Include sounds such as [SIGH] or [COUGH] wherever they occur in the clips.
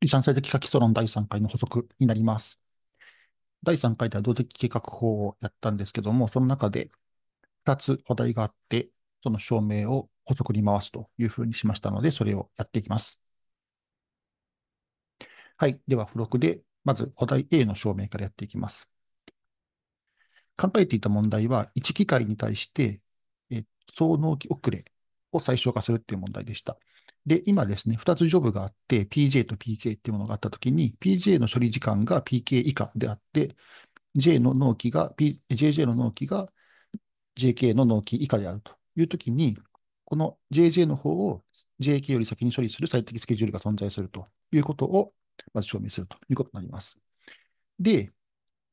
離散性的書きソロ第3回の補足になります。第3回では動的計画法をやったんですけども、その中で2つお題があって、その証明を補足に回すというふうにしましたので、それをやっていきます。はい。では、付録で、まずお題 A の証明からやっていきます。考えていた問題は、1機械に対して、え総納期遅れを最小化するっていう問題でした。で、今ですね、2つジョブがあって、PJ と PK っていうものがあったときに、PJ の処理時間が PK 以下であって、J の納期が、P、JJ の納期が JK の納期以下であるというときに、この JJ の方を JK より先に処理する最適スケジュールが存在するということを、まず証明するということになります。で、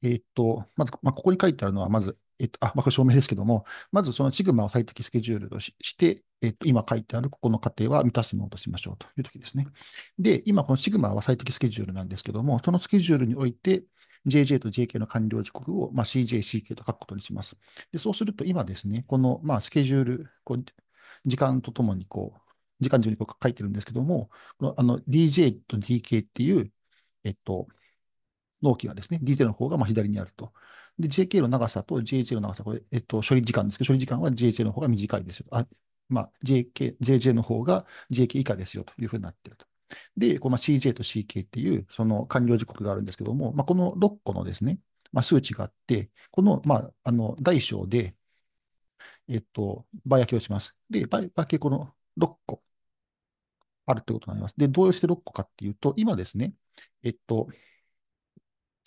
えー、っと、まず、まあ、ここに書いてあるのは、まずえっと、あ、まあ、これ証明ですけども、まずそのシグマを最適スケジュールとして、えっと、今書いてあるここの過程は満たすものとしましょうというときですね。で、今このシグマは最適スケジュールなんですけども、そのスケジュールにおいて、JJ と JK の完了時刻を、まあ、CJ、CK と書くことにします。で、そうすると今ですね、この、まあ、スケジュール、こう時間とともにこう、時間順にこう書いてるんですけども、このあの DJ と DK っていう、えっと、納期はですね、DJ の方がま左にあると。で、JK の長さと JJ の長さ、これ、えっと、処理時間ですけど、処理時間は JJ の方が短いですよ。あまあ、JK、JJ の方が JK 以下ですよというふうになっていると。で、この CJ と CK っていう、その完了時刻があるんですけども、まあ、この6個のですね、まあ、数値があって、この、まあ、あの、大小で、えっと、倍焼きをします。で、倍焼きこの6個あるということになります。で、どうして6個かっていうと、今ですね、えっと、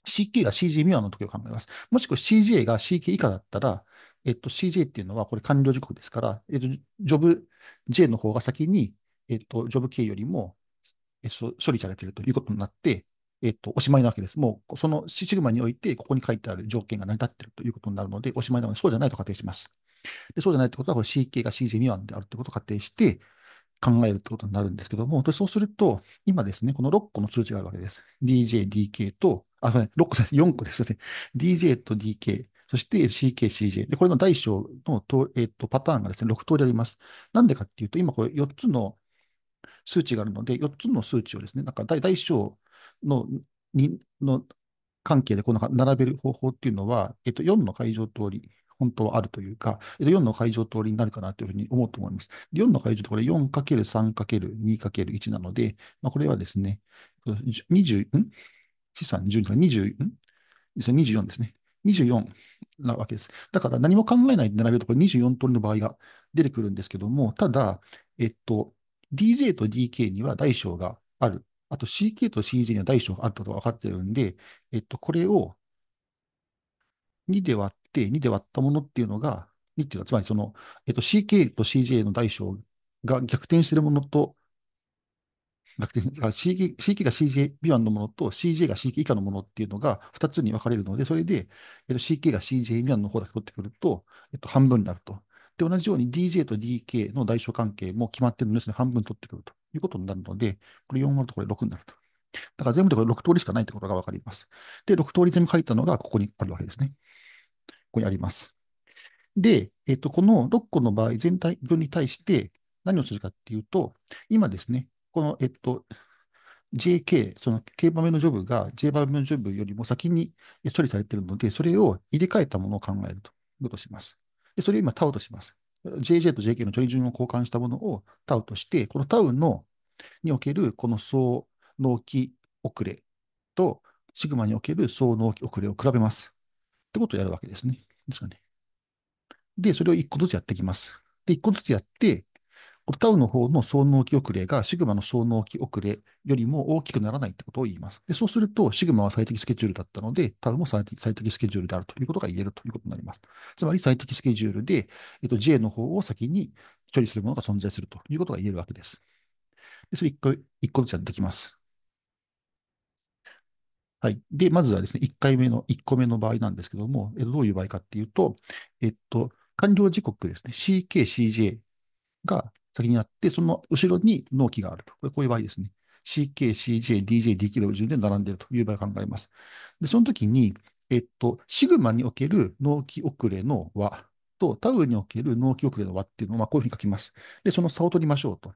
CK が CG 未満の時を考えます。もしくは CGA が CK 以下だったら、えっと、CJ っていうのは、これ完了時刻ですから、えっと、ジョブ J の方が先に、えっと、ジョブ K よりも、えっと、処理されているということになって、えっと、おしまいなわけです。もう、そのシグマにおいて、ここに書いてある条件が成り立っているということになるので、おしまいなので、そうじゃないと仮定します。でそうじゃないってことは、これ CK が CJ 未満であるということを仮定して、考えるってことになるんですけども、でそうすると、今ですね、この6個の数値があるわけです。DJ、DK と、あ、そうね、6個です。4個ですよね。DJ と DK、そして CK、CJ。で、これの大小のと、えー、とパターンがですね、6通りあります。なんでかっていうと、今これ4つの数値があるので、4つの数値をですね、なんか大大小のにの関係でこの並べる方法っていうのは、えっ、と、4の会乗通り、本当はあるというか、4の解錠通りになるかなというふうに思うと思います。4の解錠ってこれ 4×3×2×1 なので、まあ、これはですね、20、ん資産12から20、ん24ですね。24なわけです。だから何も考えないで並べると、これ24通りの場合が出てくるんですけども、ただ、えっと、DJ と DK には大小がある。あと CK と c j には大小があることが分かってるんで、えっと、これを2で割て2で割ったものっていうのが、2っていうのは、つまりその、えっと、CK と CJ の大小が逆転してるものと、逆転、CK, CK が CJ 未満のものと CJ が CK 以下のものっていうのが2つに分かれるので、それで、えっと、CK が CJ 未満の方だけ取ってくると、えっと、半分になると。で、同じように DJ と DK の代償関係も決まってるので、半分取ってくるということになるので、これ4割とこれ6になると。だから全部でこれ6通りしかないということが分かります。で、6通り全部書いたのがここにあるわけですね。こにあります。で、えっと、この6個の場合全体分に対して何をするかっていうと、今ですね、この、えっと、JK、その K 番目のジョブが J 番目のジョブよりも先に処理されているので、それを入れ替えたものを考えるということをします。でそれを今、タウとします。JJ と JK の処理順を交換したものをタウとして、このタウのにおけるこの総納期遅れと、シグマにおける総納期遅れを比べます。ってことをやるわけですね。ですかね。で、それを一個ずつやっていきます。で、一個ずつやって、このタウの方の総納期遅れがシグマの総納期遅れよりも大きくならないってことを言います。でそうすると、シグマは最適スケジュールだったので、タウも最適スケジュールであるということが言えるということになります。つまり最適スケジュールで、えっと、J の方を先に処理するものが存在するということが言えるわけです。でそれ一個一個ずつやっていきます。はい。で、まずはですね、1回目の、1個目の場合なんですけども、えどういう場合かっていうと、えっと、完了時刻ですね、CK、CJ が先にあって、その後ろに納期があると。こういう場合ですね。CK、CJ、DJ、DK の順で並んでいるという場合を考えます。で、その時に、えっと、シグマにおける納期遅れの和と、タウにおける納期遅れの和っていうのを、まあ、こういうふうに書きます。で、その差を取りましょうと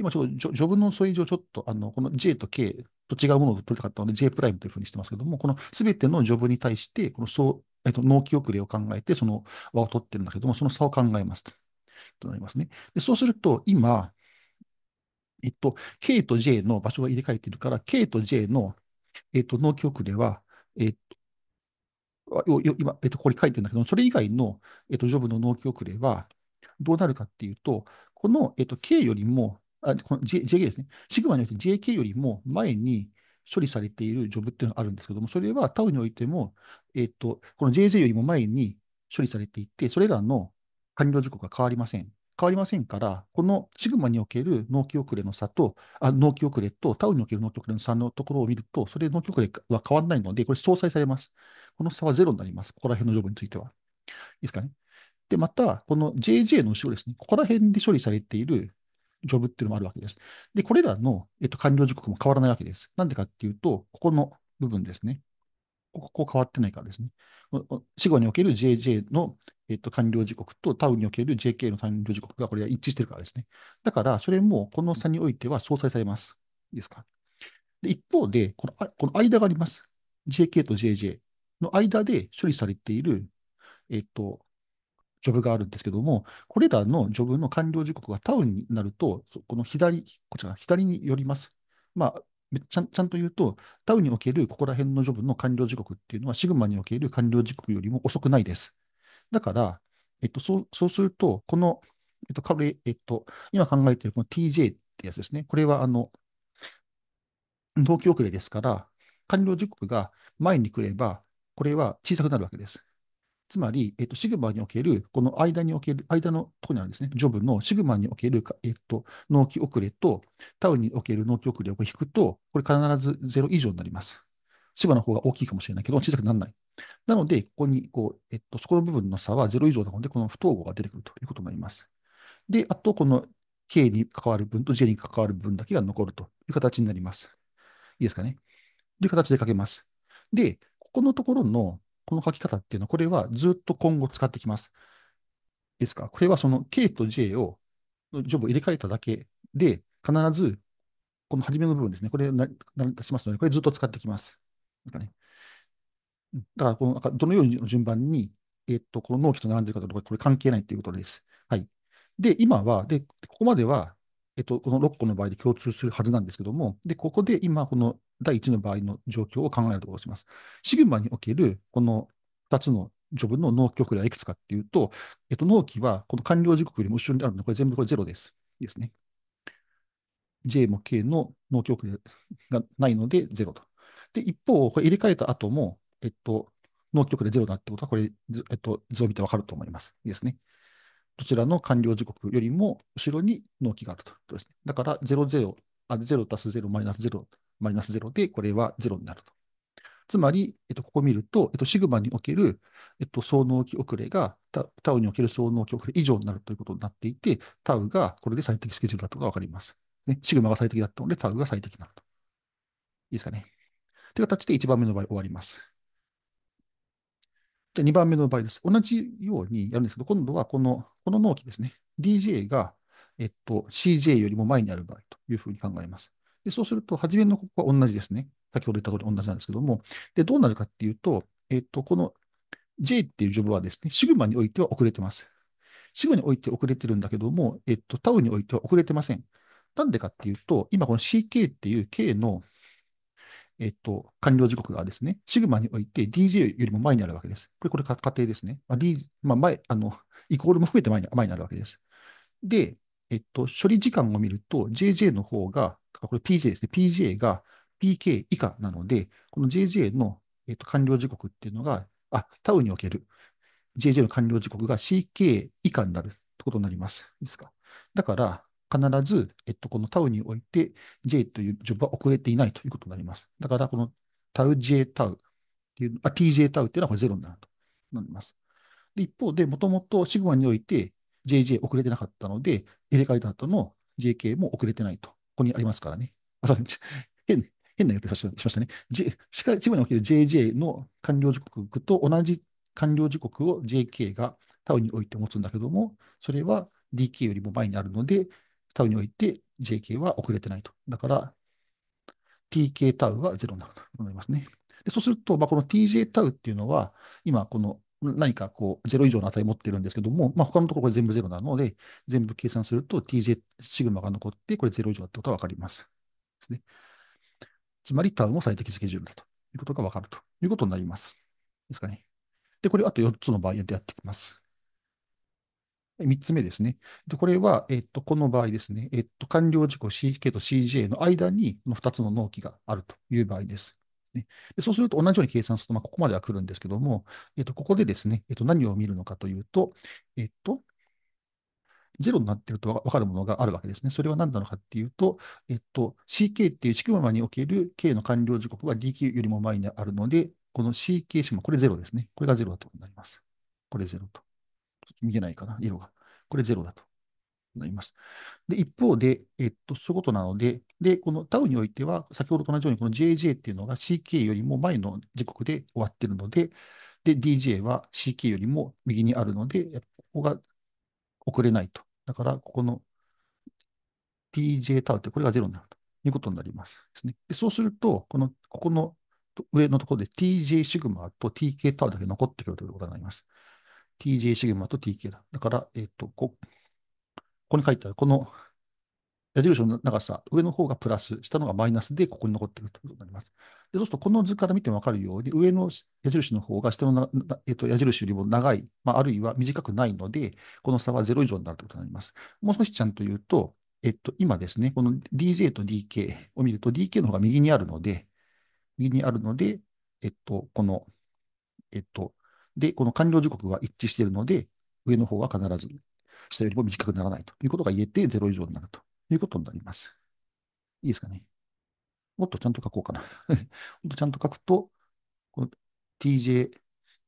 今ちょっとジョ、ジョブのそれ以上、ちょっと、あの、この J と K と違うものを取りたかったので、J プライムというふうにしてますけども、このすべてのジョブに対して、このそう、えっと、納期遅れを考えて、その和を取ってるんだけども、その差を考えますと。となりますね。で、そうすると、今、えっと、K と J の場所が入れ替えてるから、K と J の、えっと、納期遅れは、えっと、今、えっと、ここに書いてるんだけど、それ以外の、えっと、ジョブの納期遅れは、どうなるかっていうと、この、えっと、K よりも、あこの J、JK ですね。シグマにおいて JK よりも前に処理されているジョブっていうのがあるんですけども、それはタウにおいても、えっ、ー、と、この JJ よりも前に処理されていて、それらの完了時刻が変わりません。変わりませんから、このシグマにおける納期遅れの差と、あ納期遅れと、タウにおける納期遅れの差のところを見ると、それ納期遅れは変わらないので、これ相殺されます。この差はゼロになります。ここら辺のジョブについては。いいですかね。で、また、この JJ の後ろですね、ここら辺で処理されているジョブっていうのもあるわけです。で、これらの、えっと、完了時刻も変わらないわけです。なんでかっていうと、ここの部分ですね。ここ変わってないからですね。死後における JJ の、えっと、完了時刻とタウにおける JK の完了時刻がこれは一致してるからですね。だから、それもこの差においては相殺されます。いいですか。で一方でこのあ、この間があります。JK と JJ の間で処理されている、えっと、ジョブがあるんですけども、これらのジョブの完了時刻がタウンになると、この左、こちら、左に寄ります。まあちゃんと言うと、タウンにおけるここら辺のジョブの完了時刻っていうのは、シグマにおける完了時刻よりも遅くないです。だから、えっと、そうそうすると、この、えっと、えっと、今考えているこの TJ ってやつですね。これは、あの、同期遅れですから、完了時刻が前に来れば、これは小さくなるわけです。つまり、えっと、シグマにおける、この間における、間のところにあるんですね、ジョブのシグマにおける、えっと、納期遅れと、タウにおける納期遅れを引くと、これ必ず0以上になります。シグマの方が大きいかもしれないけど、小さくならない。なので、ここにこう、えっと、そこの部分の差は0以上なので、この不等号が出てくるということになります。で、あと、この K に関わる分と J に関わる分だけが残るという形になります。いいですかね。という形で書けます。で、ここのところのこの書き方っていうのは、これはずっと今後使ってきます。ですかこれはその K と J を、ジョブを入れ替えただけで、必ず、この初めの部分ですね、これを出しますので、これずっと使ってきます。なんかね、だからこの、どのように順番に、えっと、この納期と並んでるかとか、これ関係ないということです。はい。で、今は、で、ここまでは、えっと、この6個の場合で共通するはずなんですけども、で、ここで今、この第1の場合の状況を考えるところをします。シグマにおけるこの2つのジョブの納期遅れはいくつかっていうと、えっと、納期はこの完了時刻よりも後ろにあるので、これ全部これゼロです。いいですね。J も K の納期遅れがないのでゼロと。で、一方、これ入れ替えた後も、えっと、納期遅れロだってことは、これ、えっと、図を見てわかると思います。いいですね。どちらの完了時刻よりも後ろに納期があると。ですね、だから、00、あ、0足す0マイナス0マイナス0で、これは0になると。つまり、えっと、ここ見ると、えっと、シグマにおける、えっと、総納期遅れがタ、タウにおける総納期遅れ以上になるということになっていて、タウがこれで最適スケジュールだとがわかります。ね、シグマが最適だったので、タウが最適になると。いいですかね。という形で1番目の場合終わります。で、2番目の場合です。同じようにやるんですけど、今度はこの、この納期ですね。DJ が、えっと、CJ よりも前にある場合というふうに考えます。でそうすると、初めのここは同じですね。先ほど言った通り同じなんですけども、で、どうなるかっていうと、えっ、ー、と、この J っていうジョブはですね、シグマにおいては遅れてます。シグマにおいて遅れてるんだけども、えっ、ー、と、タウにおいては遅れてません。なんでかっていうと、今この CK っていう K の、えっ、ー、と、完了時刻がですね、シグマにおいて DJ よりも前にあるわけです。これ、これ、仮定ですね。まあ、D、まあ、前、あの、イコールも含めて前に前になるわけです。で、えっと、処理時間を見ると、JJ の方がこれ PJ ですね。PJ が PK 以下なので、この JJ の、えっと、完了時刻っていうのが、あ、タウにおける JJ の完了時刻が CK 以下になるってことになります。いいですか。だから、必ず、えっと、このタウにおいて J というジョブは遅れていないということになります。だから、このタウ J タウっていう、あ、TJ タウっていうのはこれゼロになるとなります。で、一方で、もともとシグマにおいて JJ 遅れてなかったので、入れ替えた後の JK も遅れてないとここにありますからね。あ、そうです変、変な言い方しましたね。J、地ムにおける JJ の完了時刻と同じ完了時刻を JK がタウにおいて持つんだけども、それは DK よりも前にあるので、タウにおいて JK は遅れてないと。だから、TK タウは0になると思いますね。でそうすると、まあ、この TJ タウっていうのは、今、この何かこう、0以上の値持ってるんですけども、まあ、他のところこれ全部0なので、全部計算すると TJ シグマが残って、これ0以上だってことが分かります。ですね。つまり、タウを最適スケジュールだということが分かるということになります。ですかね。で、これあと4つの場合でやっていきます。3つ目ですね。でこれは、えっと、この場合ですね、えっと、完了事故 CK と CJ の間に2つの納期があるという場合です。ね。でそうすると同じように計算すると、まあ、ここまでは来るんですけども、えっと、ここでですね、えっと、何を見るのかというと、えっと、0になっていると分かるものがあるわけですね。それは何なのかっていうと、えっと、CK っていう式マにおける K の完了時刻は DQ よりも前にあるので、この CK 式マ、これ0ですね。これが0だとになります。これ0と。見えないかな、色が。これ0だと。となります。で、一方で、えっと、そういうことなので、で、このタウにおいては、先ほどと同じように、この JJ っていうのが CK よりも前の時刻で終わってるので、で、DJ は CK よりも右にあるので、ここが遅れないと。だから、ここの DJ タウって、これが0になるということになりますですね。でそうすると、この、ここの上のところで TJ シグマと TK タウだけ残ってくるということになります。TJ シグマと TK だ。だから、えっ、ー、と、こここに書いてある、この矢印の長さ、上の方がプラス、下の方がマイナスで、ここに残っているということになります。で、そうすると、この図から見てもわかるように、上の矢印の方が下のえっと、矢印よりも長い、まあ、あるいは短くないので、この差は0以上になるということになります。もう少しちゃんと言うと、えっと、今ですね、この DJ と DK を見ると、DK の方が右にあるので、右にあるので、えっと、この、えっと、で、この完了時刻が一致しているので、上の方は必ず下よりも短くならないということが言えて、0以上になるということになります。いいですかね。もっとちゃんと書こうかな。[LAUGHS] もっとちゃんと書くと、tj、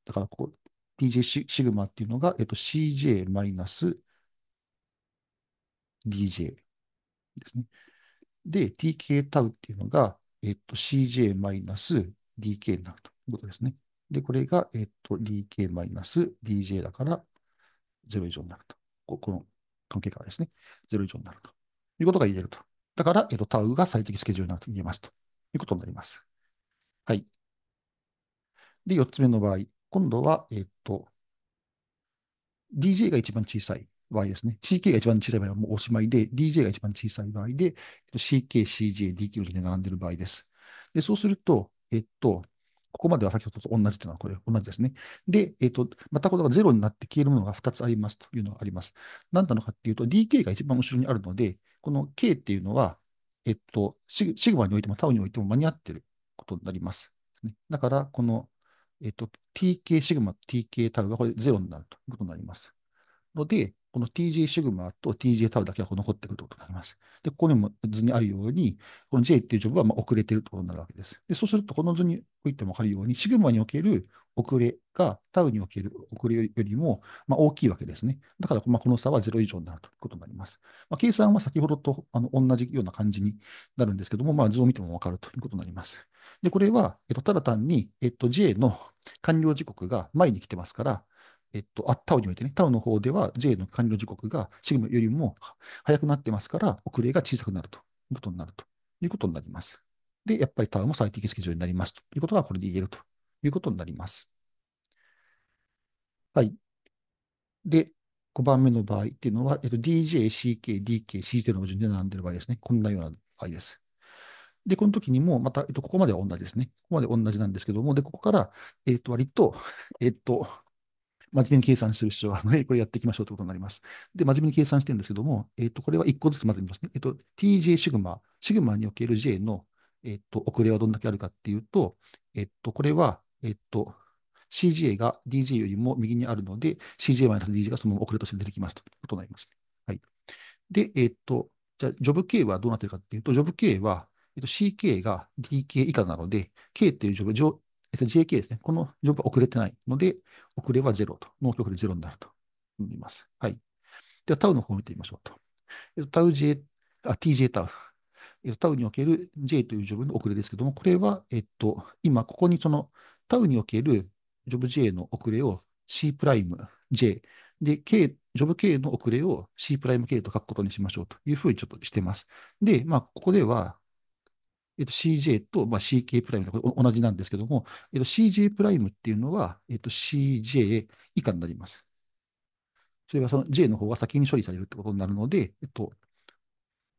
だからここ、tj シシグマっていうのが、えっと、cj マイナス dj ですね。で、tk タウっていうのが、えっと、cj マイナス dk になるということですね。で、これが、えっと、dk マイナス dj だから0以上になると。この関係からですね、0以上になるということが言えると。だから、えっと、タウが最適スケジュールになると言えますということになります。はい。で、4つ目の場合、今度は、えっと、DJ が一番小さい場合ですね。CK が一番小さい場合はもうおしまいで、DJ が一番小さい場合で、CK、CJ、DQ でに並んでいる場合です。で、そうすると、えっと、ここまでは先ほどと同じというのはこれ同じですね。で、えっ、ー、と、またこれがゼロになって消えるものが2つありますというのがあります。何なのかっていうと、dk が一番後ろにあるので、この k っていうのは、えっと、シグマにおいてもタウにおいても間に合ってることになります。だから、この、えっと、tk シグマ、tk タウがこれゼロになるということになります。ので、この TJ シグマと TJ タウだけが残ってくるということになります。で、ここにも図にあるように、この J っていうジョブはま遅れてるところになるわけです。で、そうすると、この図においてもわかるように、シグマにおける遅れがタウにおける遅れよりもま大きいわけですね。だから、まこの差は0以上になるということになります。まあ、計算は先ほどとあの同じような感じになるんですけども、まあ、図を見てもわかるということになります。で、これは、えっと、ただ単に、えっと、J の完了時刻が前に来てますから、えっと、あタオにおいてね、タオの方では J の完了時刻がシグマよりも早くなってますから、遅れが小さくなるということになるということになります。で、やっぱりタオも最適スケジュールになりますということがこれで言えるということになります。はい。で、5番目の場合っていうのは、えっと、DJ、CK、DK、CT の順で並んでる場合ですね。こんなような場合です。で、この時にも、また、えっと、ここまでは同じですね。ここまで同じなんですけども、で、ここから、えっと、割と、えっと、真面目に計算する必要があるので、[LAUGHS] これやっていきましょうということになります。で、真面目に計算してるんですけども、えっ、ー、と、これは1個ずつまず見ますね。えっ、ー、と、tj シグマ、シグマにおける j の、えっ、ー、と、遅れはどんだけあるかっていうと、えっ、と、これは、えっ、と、CGA が DJ よりも右にあるので、CGA-DJ がそのまま遅れとして出てきますということになります、はい。で、えっ、と、じゃあ、ジョブ K はどうなってるかっていうと、ジョブ K は、えっと、CK が DK 以下なので、K っていうジョブ、j k ですね。このジョブは遅れてないので、遅れは0と、納期遅れ0になると思います。はい。では、タウの方を見てみましょうと。えっと、タウ J、あ、TJ タウ。えっと、タウにおける J というジョブの遅れですけども、これは、えっと、今、ここにそのタウにおけるジョブ J の遅れを C プライム J で、K、ジョブ K の遅れを C プライム K と書くことにしましょうというふうにちょっとしてます。で、まあ、ここでは、えっと、CJ と、まあ、CK プライムと同じなんですけども、えっと、CJ プライムっていうのは、えっと、CJ 以下になります。それはその J の方が先に処理されるってことになるので、えっと、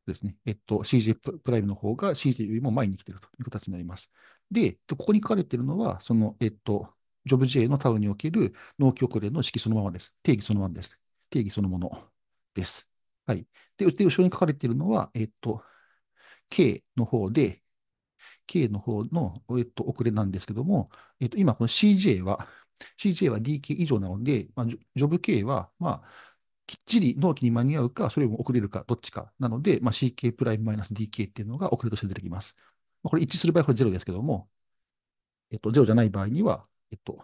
ですね、えっと、CJ プライムの方が CJ よりも前に来てるという形になります。で、ここに書かれているのは、その、えっと、ジョブ J のタウにおける納期遅れの式そのままです。定義そのままです。定義そのものです。はい。で、で後ろに書かれているのは、えっと、K の方で、K の方の、えっと、遅れなんですけども、えっと、今この CJ は、CJ は DK 以上なので、まあ、ジョブ K は、まあ、きっちり納期に間に合うか、それも遅れるか、どっちかなので、まあ、CK プライムマイナス DK っていうのが遅れとして出てきます。まあ、これ一致する場合はこれゼロですけども、えっと、ゼロじゃない場合には、えっと、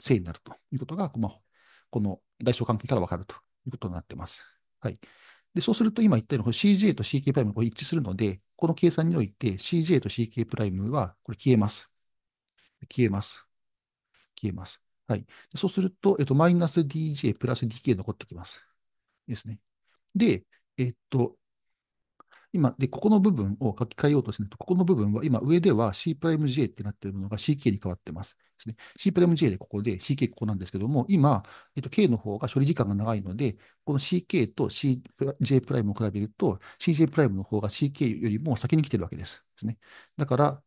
正になるということが、まあ、この代償関係から分かるということになってます。はい。で、そうすると今言ったように、CJ と CK プライムが一致するので、この計算において CJ と CK プライムはこれ消えます。消えます。消えます。はい。そうすると、えっと、マイナス DJ プラス DK 残ってきます。ですね。で、えっと、今、で、ここの部分を書き換えようとしないと、ここの部分は今、上では C'J ってなってるものが CK に変わってます。ですね。C'J でここで、CK ここなんですけども、今、えっと、K の方が処理時間が長いので、この CK と CJ' を比べると、CJ' の方が CK よりも先に来てるわけです。ですね。だから、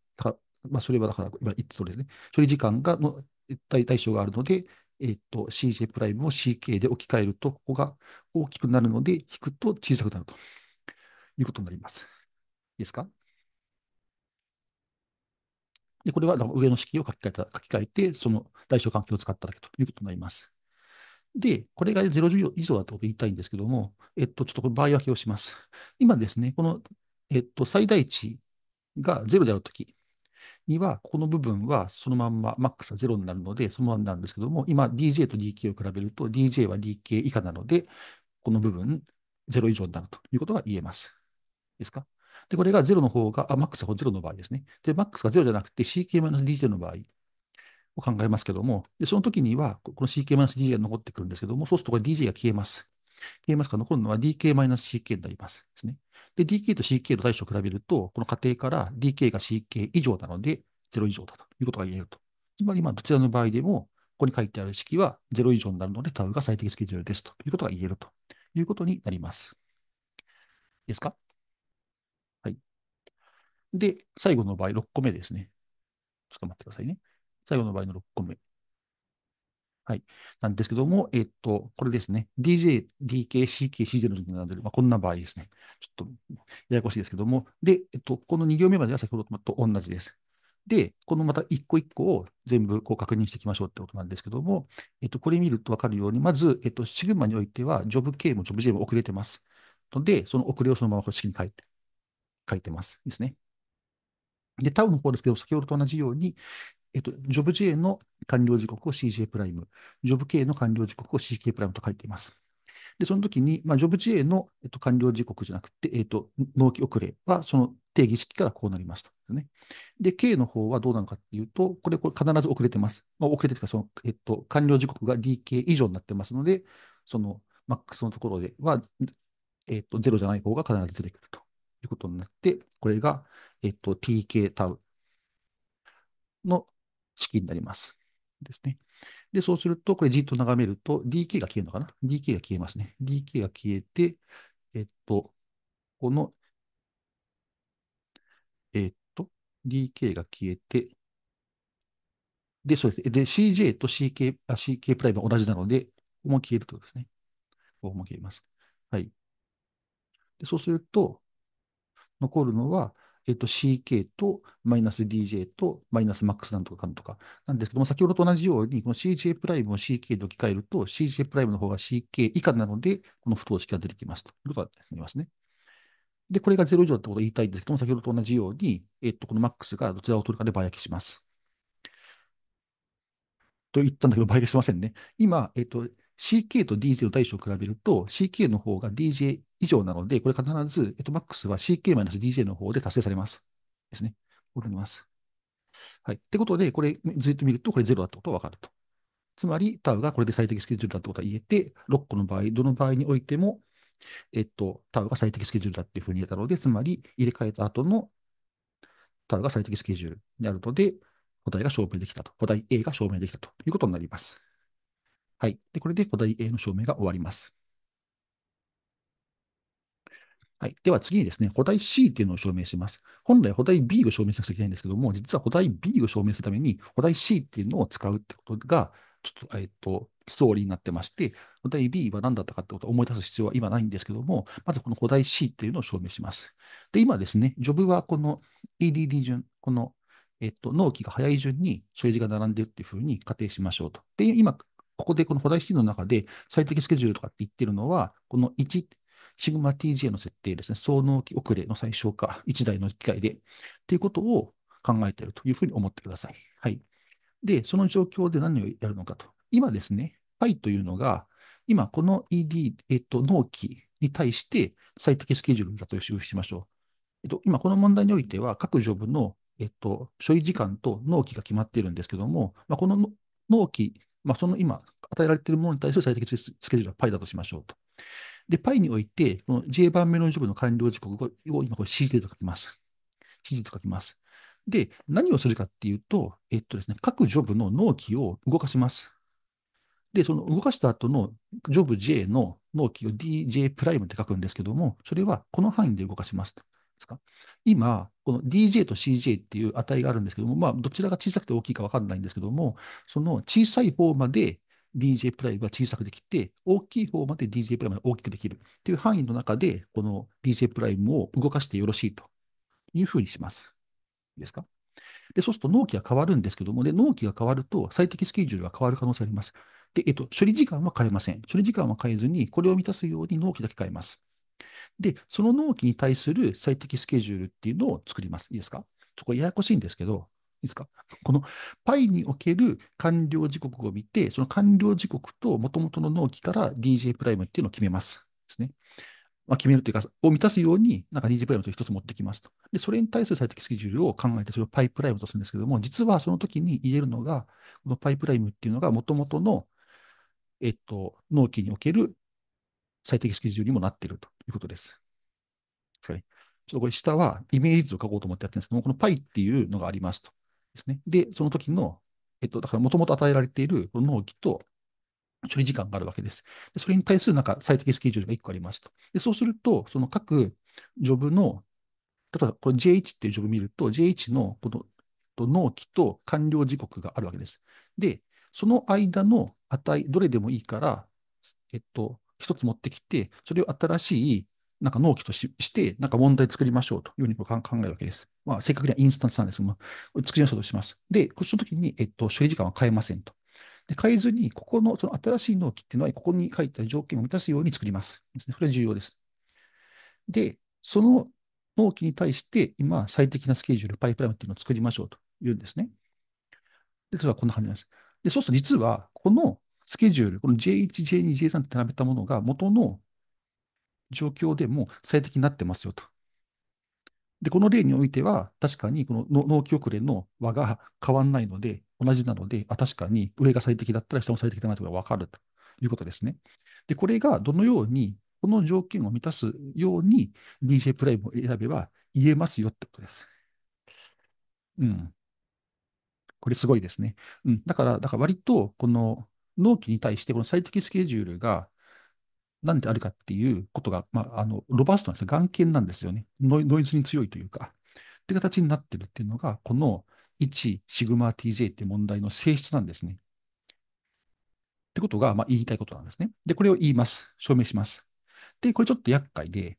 まあ、それはだから、今、そうですね。処理時間がの対対象があるので、えっと、CJ' を CK で置き換えると、ここが大きくなるので、引くと小さくなると。いうことになります。いいですかでこれは上の式を書き換えた書き換えて、その代償関係を使っただけということになります。で、これが0以上だと言いたいんですけども、えっと、ちょっとこれ場合分けをします。今ですね、この、えっと、最大値が0であるときには、ここの部分はそのまんま、マックスは0になるので、そのままなんですけども、今 DJ と DK を比べると、DJ は DK 以下なので、この部分0以上になるということが言えます。ですか。で、これが0の方が、あ、マックスが0の場合ですね。で、マックスが0じゃなくて CK-DJ の場合を考えますけども、で、その時には、この CK-DJ が残ってくるんですけども、そうするとこれ DJ が消えます。消えますから残るのは DK-CK になりますですね。で、DK と CK の対象を比べると、この仮定から DK が CK 以上なので、0以上だということが言えると。つまり、まあ、どちらの場合でも、ここに書いてある式は0以上になるので、タウが最適スケジュールですということが言えるということになります。いいですかで、最後の場合、6個目ですね。ちょっと待ってくださいね。最後の場合の6個目。はい。なんですけども、えっと、これですね。DJ、DK、CK、CJ の順に並んでる。まあ、こんな場合ですね。ちょっと、ややこしいですけども。で、えっと、この2行目までは先ほどと同じです。で、このまた一個一個を全部こう確認していきましょうってことなんですけども、えっと、これ見るとわかるように、まず、えっと、シグマにおいては、ジョブ K もジョブ J も遅れてます。ので、その遅れをそのままこ式に書いて、書いてます。ですね。で、タウの方ですけど、先ほどと同じように、えっと、ジョブ J の完了時刻を CJ プライム、ジョブ K の完了時刻を CK プライムと書いています。で、その時に、まあ、ジョブ J の、えっと、完了時刻じゃなくて、えっと、納期遅れは、その定義式からこうなりました。ね。で、K の方はどうなのかっていうと、これ、これ必ず遅れてます。まあ、遅れてるか、その、えっと、完了時刻が DK 以上になってますので、その、マックスのところでは、えっと、0じゃない方が必ず出てくると。いうことになって、これが、えっと、TK タウの式になります。ですね。で、そうすると、これじっと眺めると、DK が消えるのかな ?DK が消えますね。DK が消えて、えっと、この、えっと、DK が消えて、で、そうです。で、CJ と CK、あ CK プライムは同じなので、ここも消えるということですね。ここも消えます。はい。でそうすると、残るのは、えっと、CK とマイナス DJ とマイナスマックスなんとかかんとかなんですけども、先ほどと同じように、この CJ プライムを CK で置き換えると、CJ プライムの方が CK 以下なので、この不等式が出てきますということにありますね。で、これが0以上だってことを言いたいんですけども、先ほどと同じように、えっと、このマックスがどちらを取るかで倍焼きします。と言ったんだけど、倍焼きしませんね。今、えっと、CK と DJ の対象を比べると、CK の方が DJ 以上なので、これ必ず、えっと、MAX は CK-DJ の方で達成されます。ですね。こうなります。はい。ってことで、これずっと見ると、これ0だってことがわかると。つまり、タウがこれで最適スケジュールだってことは言えて、6個の場合、どの場合においても、えっと、タウが最適スケジュールだっていうふうに言えたので、つまり、入れ替えた後のタウが最適スケジュールになるので、答えが証明できたと。答え A が証明できたということになります。はい。で、これで答え A の証明が終わります。はい。では次にですね、補体 C っていうのを証明します。本来補体 B を証明しなくちゃいけないんですけども、実は補体 B を証明するために補体 C っていうのを使うってことが、ちょっと、えっと、ストーリーになってまして、補体 B は何だったかってことを思い出す必要は今ないんですけども、まずこの補体 C っていうのを証明します。で、今ですね、ジョブはこの EDD 順、この、えっと、納期が早い順に数字が並んでるっていうふうに仮定しましょうと。で、今、ここでこの補題 C の中で最適スケジュールとかって言ってるのは、この1、シグマ TJ の設定ですね、総納期遅れの最小化、1台の機械で、ということを考えているというふうに思ってください。はい。で、その状況で何をやるのかと。今ですね、π というのが、今この ED、えっと、納期に対して最適スケジュールだと予習しましょう。えっと、今この問題においては、各ジョブの、えっと、処理時間と納期が決まっているんですけども、まあ、この納期、まあ、その今与えられているものに対する最適スケジュールは π だとしましょうと。で、パイにおいて、この J 番目のジョブの完了時刻を今これ CJ と書きます。CJ と書きます。で、何をするかっていうと、えっとですね、各ジョブの納期を動かします。で、その動かした後のジョブ J の納期を DJ プライムって書くんですけども、それはこの範囲で動かします。ですか今、この DJ と CJ っていう値があるんですけども、まあ、どちらが小さくて大きいか分かんないんですけども、その小さい方まで DJ プライは小さくできて、大きい方まで DJ プライムが大きくできるという範囲の中で、この DJ プライムを動かしてよろしいというふうにします。いいですかでそうすると納期が変わるんですけども、ね、納期が変わると最適スケジュールが変わる可能性があります。で、えっと、処理時間は変えません。処理時間は変えずに、これを満たすように納期だけ変えます。で、その納期に対する最適スケジュールっていうのを作ります。いいですかそこややこしいんですけど、いいですかこの π における完了時刻を見て、その完了時刻ともともとの納期から DJ プライムっていうのを決めます。ですね。まあ、決めるというか、を満たすように、なんか DJ プライムという一つ持ってきますと。で、それに対する最適スケジュールを考えて、それを π プライムとするんですけども、実はその時に言えるのが、この π プライムっていうのがもとの、えっと、納期における最適スケジュールにもなっているということです。ですかね。ちょっとこれ下はイメージ図を書こうと思ってやってるんですけども、この π っていうのがありますと。ですね。で、その時の、えっと、だからもともと与えられている納期と処理時間があるわけです。でそれに対するなんか最適スケジュールが1個ありますと。でそうすると、その各ジョブの、例えばこれ J1 っていうジョブ見ると、J1 のこの納期と完了時刻があるわけです。で、その間の値、どれでもいいから、えっと、1つ持ってきて、それを新しいなんか納期としして、なんか問題作りましょうというふうに考えるわけです。まあ、正確にはインスタンスなんですが、作りましょうとします。で、その時に、えっと、処理時間は変えませんと。で変えずに、ここのその新しい納期っていうのは、ここに書いてある条件を満たすように作ります。ですね、それは重要です。で、その納期に対して、今、最適なスケジュール、パイプラインっていうのを作りましょうというんですね。で、それはこんな感じなんです。で、そうすると実は、このスケジュール、この J1、J2、J3 って並べたものが、元の状況でも最適になってますよと。で、この例においては、確かにこの納期遅れの和が変わんないので、同じなので、あ確かに上が最適だったら下も最適だなというのが分かるということですね。で、これがどのように、この条件を満たすように DJ プライムを選べば言えますよってことです。うん。これすごいですね。うん。だから、だから割と、この納期に対して、この最適スケジュールがなんであるかっていうことが、まあ、あのロバストなんですよ。眼見なんですよねノイ。ノイズに強いというか。っていう形になってるっていうのが、この1シグマ TJ っていう問題の性質なんですね。ってことが、まあ、言いたいことなんですね。で、これを言います。証明します。で、これちょっと厄介で、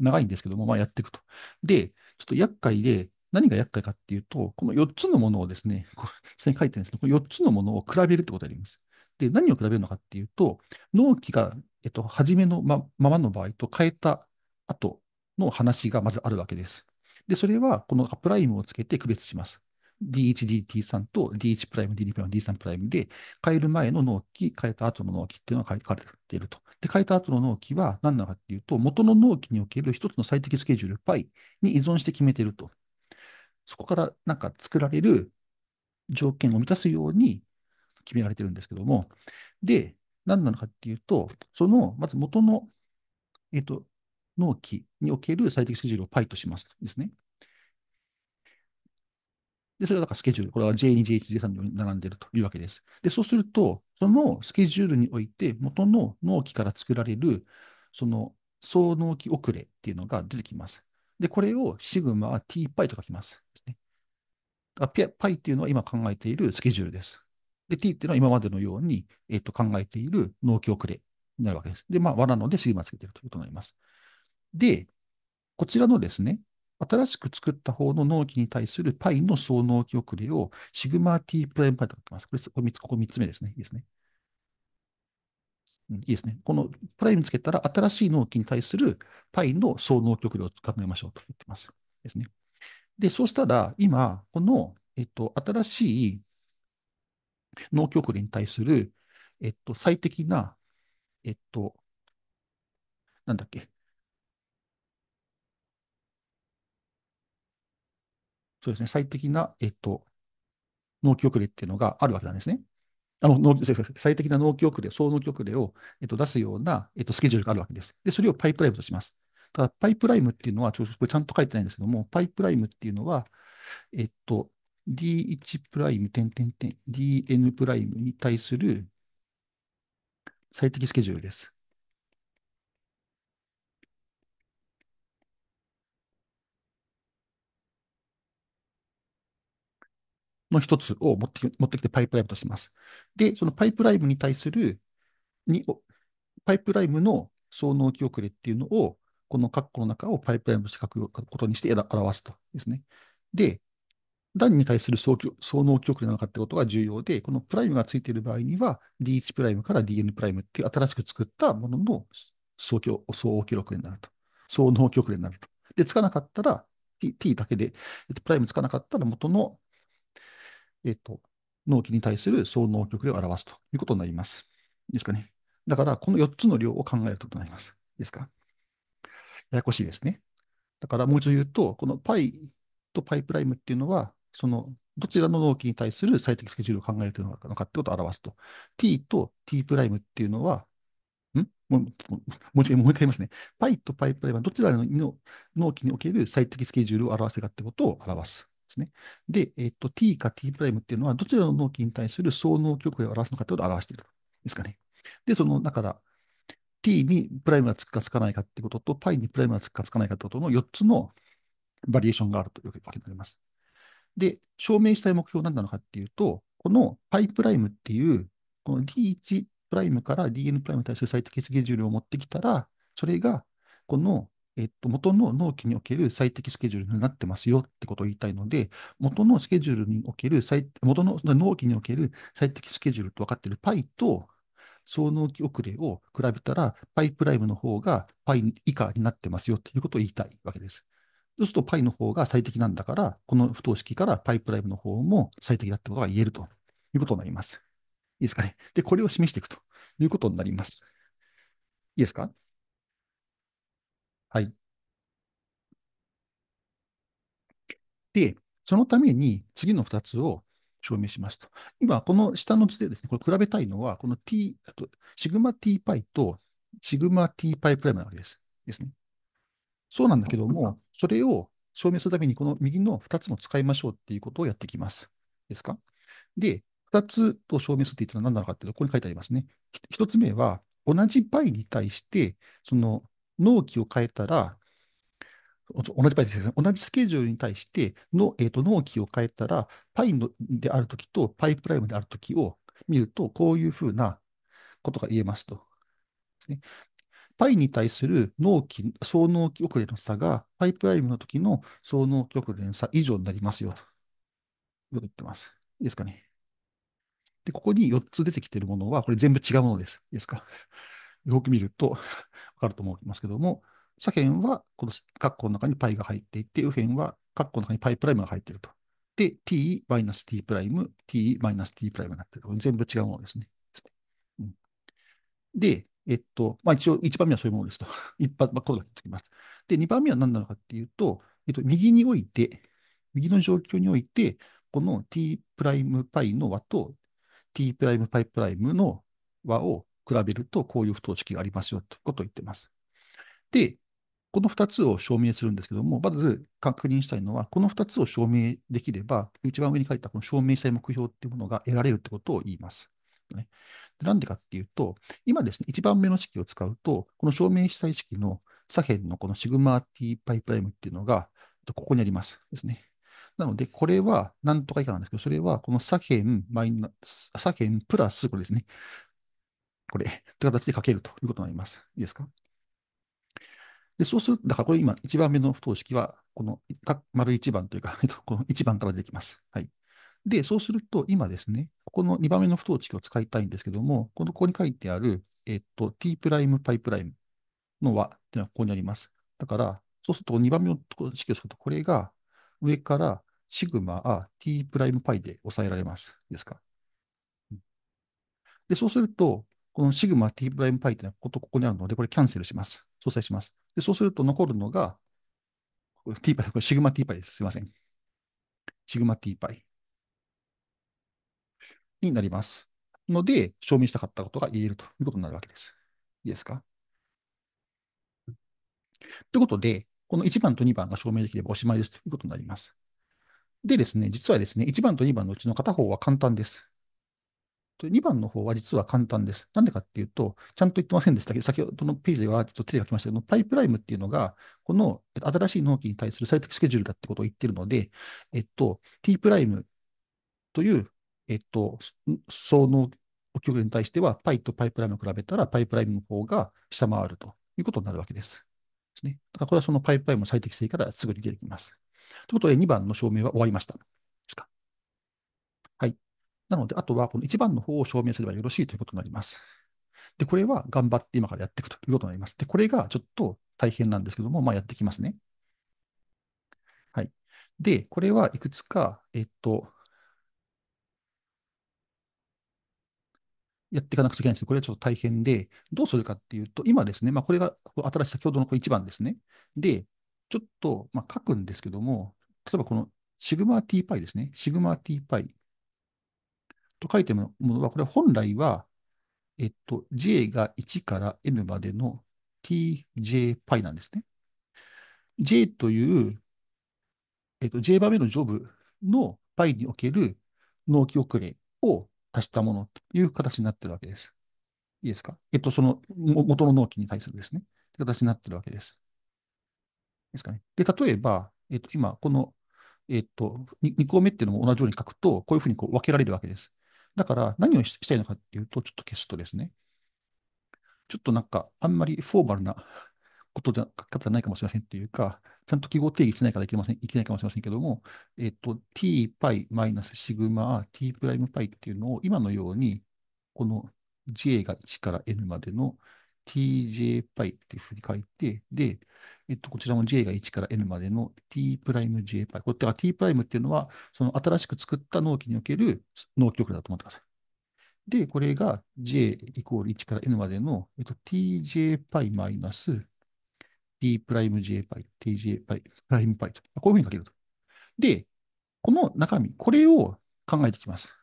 長いんですけども、まあ、やっていくと。で、ちょっと厄介で、何が厄介かっていうと、この4つのものをですね、こう下に書いてるんですけど、この4つのものを比べるってことになります。で、何を比べるのかっていうと、納期が、えっと、初めのまままの場合と変えた後の話がまずあるわけです。で、それはこのプライムをつけて区別します。D1、DT3 と D1 プライム、D2 プライム、D3 プライムで、変える前の納期、変えた後の納期っていうのが書かれていると。で、変えた後の納期は何なのかっていうと、元の納期における一つの最適スケジュール π に依存して決めていると。そこからなんか作られる条件を満たすように、決められてるんですけども、で、何なのかっていうと、その、まず元の、えっ、と、納期における最適スケジュールを π としますですね。で、それはだからスケジュール。これは J2、J1、J3 に並んでるというわけです。で、そうすると、そのスケジュールにおいて、元の納期から作られる、その総納期遅れっていうのが出てきます。で、これをシグマは t π と書きます。ですね、パイっていうのは今考えているスケジュールです。で、t っていうのは今までのように、えっと、考えている納期遅れになるわけです。で、まあ、わなのでシグマつけてるということになります。で、こちらのですね、新しく作った方の納期に対する π の総納期遅れをシグマ t プライムパイと書きます。これ、こ 3, つここ3つ目ですね。いいですね。いいですね。このプライムつけたら、新しい納期に対する π の総納期遅れを考えましょうと言ってます。ですね。で、そうしたら、今、この、えっと、新しい農協国に対する、えっと、最適な、えっと、なんだっけ。そうですね、最適な、えっと、農遅れっていうのがあるわけなんですね。あの農最適な農協遅れ、総農協遅れを、えっと、出すような、えっと、スケジュールがあるわけです。で、それをパイプライムとします。ただ、パイプライムっていうのは、ちょこれちゃんと書いてないんですけども、パイプライムっていうのは、えっと、D1 プライム点点点 Dn プライムに対する最適スケジュールです。の一つを持って持ってきてパイプライムとします。で、そのパイプライムに対するに、パイプライムの総納期遅れっていうのを、この括弧の中をパイプライムして書くことにして表すとですね。で、何に対する総総能記憶なのかってことが重要で、このプライムがついている場合には、D1 プライムから DN プライムっていう新しく作ったものの総記総記録になると。総能記憶になると。で、つかなかったら、T, T だけで、えっと、プライムつかなかったら元の、えっと、納期に対する総納局で表すということになります。ですかね。だから、この4つの量を考えることになります。ですか。ややこしいですね。だから、もう一度言うと、この π と π プライムっていうのは、そのどちらの納期に対する最適スケジュールを考えているのかってことを表すと。t と t プライムっていうのは、んもうもう一回言いますね。π と π プライムはどちらの納期における最適スケジュールを表せかってことを表す。ですね。で、えっと、t か t プライムっていうのは、どちらの納期に対する総納期遅れを表すのかってことを表しているですかね。で、その、だから、t にプライムがつくかつかないかってことと、π にプライムがつくかつかないかってことの4つのバリエーションがあるというわけになります。で、証明したい目標は何なのかっていうと、この π プライムっていう、この d1 プライムから dn プライムに対する最適スケジュールを持ってきたら、それが、この、えっと、元の納期における最適スケジュールになってますよってことを言いたいので、元のスケジュールにおける最、元の納期における最適スケジュールと分かっている π と、総納期遅れを比べたら、π プライムの方が π 以下になってますよっていうことを言いたいわけです。そうすると π の方が最適なんだから、この不等式から π プライムの方も最適だってことが言えるということになります。いいですかね。で、これを示していくということになります。いいですかはい。で、そのために次の2つを証明しますと。今、この下の図でですね、これ比べたいのは、この t、あと、シグマ t パイとシグマ t パイプライムなわけです。ですね。そうなんだけども、それを証明するために、この右の2つも使いましょうっていうことをやっていきます。ですかで、2つと証明するって言ったら何なのかっていうと、ここに書いてありますね。1つ目は、同じ倍に対して、その納期を変えたら、同じですね。同じスケジュールに対しての、えーと、納期を変えたら、パイのであるときとパイプライムであるときを見ると、こういうふうなことが言えますと。パイに対する納期、総納期遅れの差が、パイプライムの時の総納期遅れの差以上になりますよ、と言ってます。いいですかね。で、ここに4つ出てきているものは、これ全部違うものです。いいですか。よく見るとわかると思いますけども、左辺は、この括弧の中にパイが入っていて、右辺は括弧の中にパイプライムが入っていると。で、t マイナス t プライム、t マイナス t プライムになっている。全部違うものですね。うん、で、えっと、まあ一応、1番目はそういうものですと。[LAUGHS] 一般、まあ、ことが言ってきます。で、2番目は何なのかっていうと、えっと、右において、右の状況において、この t プライムパイの和と t プライムパイプライムの和を比べると、こういう不等式がありますよということを言っています。で、この2つを証明するんですけども、まず確認したいのは、この2つを証明できれば、一番上に書いたこの証明したい目標っていうものが得られるってことを言います。ね。なんでかっていうと、今ですね、1番目の式を使うと、この証明被災式の左辺のこのシグマ t パイプライムっていうのが、ここにありますですね。なので、これはなんとか以下なんですけど、それはこの左辺マイナス、左辺プラスこれですね。これ、という形で書けるということになります。いいですかで、そうすると、だからこれ今、1番目の不等式は、この丸1番というか、この1番から出てきます。はい。で、そうすると、今ですね、ここの2番目の不等式を使いたいんですけども、このここに書いてある、えっと、t プライム、パイプライムの和っていうのはここにあります。だから、そうすると2番目の式をすると、これが上からシグマ r t プライムパイで抑えられます。ですか。で、そうすると、このシグマ t プライムパイっていうのはことここにあるので、これキャンセルします。相殺します。で、そうすると残るのが、t パイ、これシグマ t パイです。すいません。シグマ t パイ。になります。ので、証明したかったことが言えるということになるわけです。いいですかということで、この1番と2番が証明できればおしまいですということになります。でですね、実はですね、1番と2番のうちの片方は簡単です。2番の方は実は簡単です。なんでかっていうと、ちゃんと言ってませんでしたけど、先ほどのページではちょっと手で書きましたけど、パイプライムっていうのが、この新しい納期に対する最適スケジュールだってことを言ってるので、えっと、t プライムというえっと、その極に対しては、パイとパイプラインを比べたら、パイプラインの方が下回るということになるわけです。ですね。だからこれはそのパイプラインの最適性からすぐに出てきます。ということで、2番の証明は終わりました。ですか。はい。なので、あとはこの1番の方を証明すればよろしいということになります。で、これは頑張って今からやっていくということになります。で、これがちょっと大変なんですけども、まあやっていきますね。はい。で、これはいくつか、えっと、やっていかなくちゃいけないんですけど、これはちょっと大変で、どうするかっていうと、今ですね、まあ、これが新しい先ほどの1番ですね。で、ちょっとまあ書くんですけども、例えばこのシグマ t パイですね。シグマ t パイと書いてるものは、これ本来は、えっと、j が1から n までの tj パイなんですね。j という、えっと、j 番目のジョブのパイにおける納期遅れを足したものという形になってるわけです。いいですかえっと、その元の納期に対するですね、形になってるわけです。ですかね。で、例えば、えっと、今、この、えっと2、項目っていうのも同じように書くと、こういうふうにこう分けられるわけです。だから、何をしたいのかっていうと、ちょっと消すとですね、ちょっとなんか、あんまりフォーマルなことじゃ方じゃないかもしれませんというか、ちゃんと記号定義しないからいけませんいけないかもしれませんけども、えっ、と、t パイマイナスシグマ t プライムパイっていうのを今のように、この j が1から n までの tj パイっていうふうに書いて、で、えっ、と、こちらも j が1から n までの t プライム j パイ。これって t プライムっていうのは、その新しく作った納期における納期遅れだと思ってください。で、これが j イコール1から n までの、えっと、tj パイマイナス t プライム j パイ、tj パイ、プライムパイと。こういうふうに書けると。で、この中身、これを考えていきます。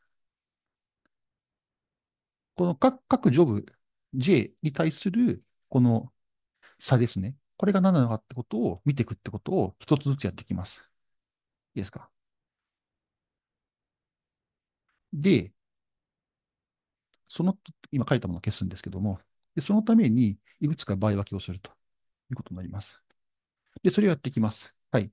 この各各ジョブ j に対するこの差ですね。これが何なのかってことを見ていくってことを一つずつやっていきます。いいですか。で、その、今書いたものを消すんですけども、でそのためにいくつか場合分けをすると。いうことになります。で、それをやっていきます。はい。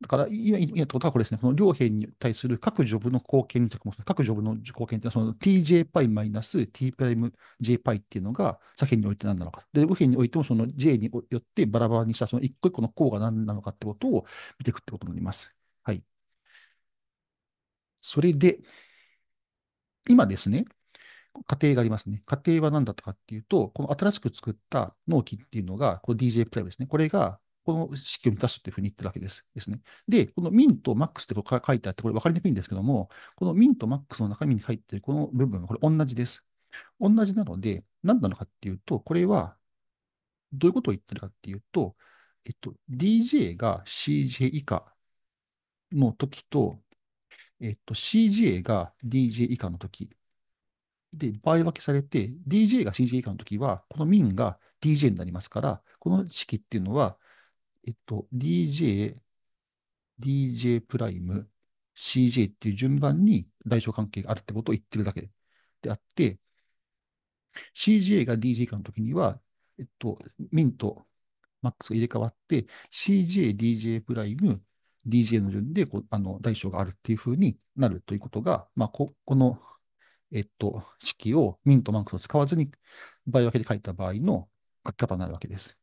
だから、今、やったことはこれですね、この両辺に対する各ジョブの貢献に着目各ジョブの貢献っていうのは、その tjπ-t'jπ っていうのが、左辺において何なのか。で、右辺においても、その j によってバラバラにした、その一個一個の項が何なのかってことを見ていくってことになります。はい。それで、今ですね、過程がありますね。過程は何だったかっていうと、この新しく作った納期っていうのが、この DJ プライムですね。これが、この式を満たすっていうふうに言ってるわけです。ですね。で、このミンとマックスってこ書いてあって、これ分かりにくいんですけども、このミンとマックスの中身に入ってるこの部分、これ同じです。同じなので、何なのかっていうと、これは、どういうことを言ってるかっていうと、えっと、DJ が CJ 以下の時と、えっと、CJ が DJ 以下の時で、場合分けされて、DJ が CJ 以下の時は、この min が DJ になりますから、この式っていうのは、えっと、DJ、DJ プライム、CJ っていう順番に代償関係があるってことを言ってるだけであって、CJ が DJ 以下の時には、えっと、min と max が入れ替わって、CJ、DJ プライム、DJ の順でこうあの代償があるっていうふうになるということが、まあ、ここのえっと、式をミンとマックスを使わずに倍分けで書いた場合の書き方になるわけです。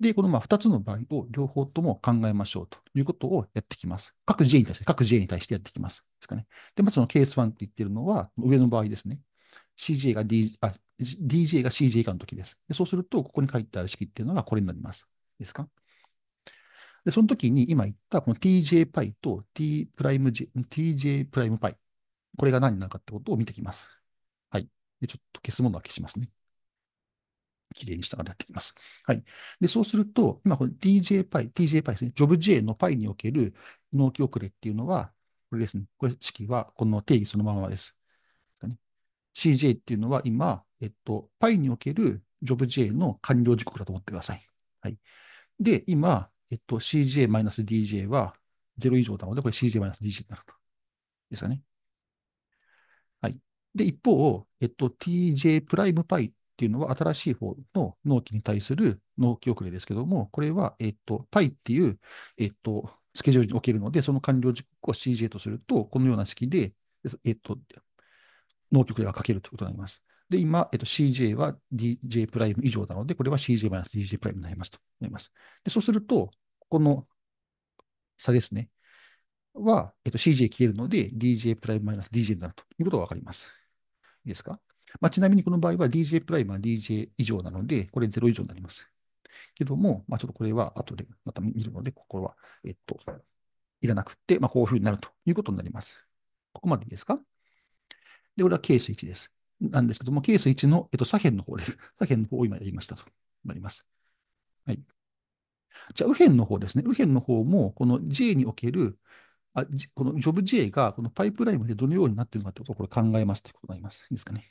で、このまあ2つの場合を両方とも考えましょうということをやってきます。各 J に対して、各 J に対してやってきます。ですかね。で、まずそのケース1って言ってるのは、上の場合ですね。CJ が D、あ、DJ が CJ 以下の時です。でそうすると、ここに書いてある式っていうのがこれになります。ですかで、その時に今言ったこの tj パイと t プライム j、tj プライムパイこれが何になるかってことを見てきます。はい。で、ちょっと消すものは消しますね。綺麗にしたがってやってきます。はい。で、そうすると、今、これ DJPy、TJPy ですね。JobJ の Py における納期遅れっていうのは、これですね。これ式はこの定義そのままです。CJ っていうのは今、えっと、Py における JobJ の完了時刻だと思ってください。はい。で、今、えっと、CJ-DJ は0以上なので、これ CJ-DJ になると。ですよね。で、一方、えっと、TJ プライムパイっていうのは新しい方の納期に対する納期遅れですけども、これは、えっと、パイっていう、えっと、スケジュールにおけるので、その完了時刻を CJ とすると、このような式で、えっと、納期遅れがかけるということになります。で、今、えっと、CJ は DJ プライム以上なので、これは CJ-DJ プライムになりますとます。で、そうすると、この差ですね。は、えっと、CJ 消えるので、DJ プライムマイナス DJ になるということがわかります。いですかまあ、ちなみにこの場合は DJ プライムは DJ 以上なので、これ0以上になります。けども、まあ、ちょっとこれは後でまた見るので、ここは、えっと、いらなくて、まあ、こういうふうになるということになります。ここまでいいですかで、これはケース1です。なんですけども、ケース1の、えっと、左辺の方です。左辺の方を今やりましたとなります。はい。じゃあ、右辺の方ですね。右辺の方も、この J における、あこのジョブ J がこのパイプラインでどのようになっているのかということをこれ考えますということになります。いいですかね。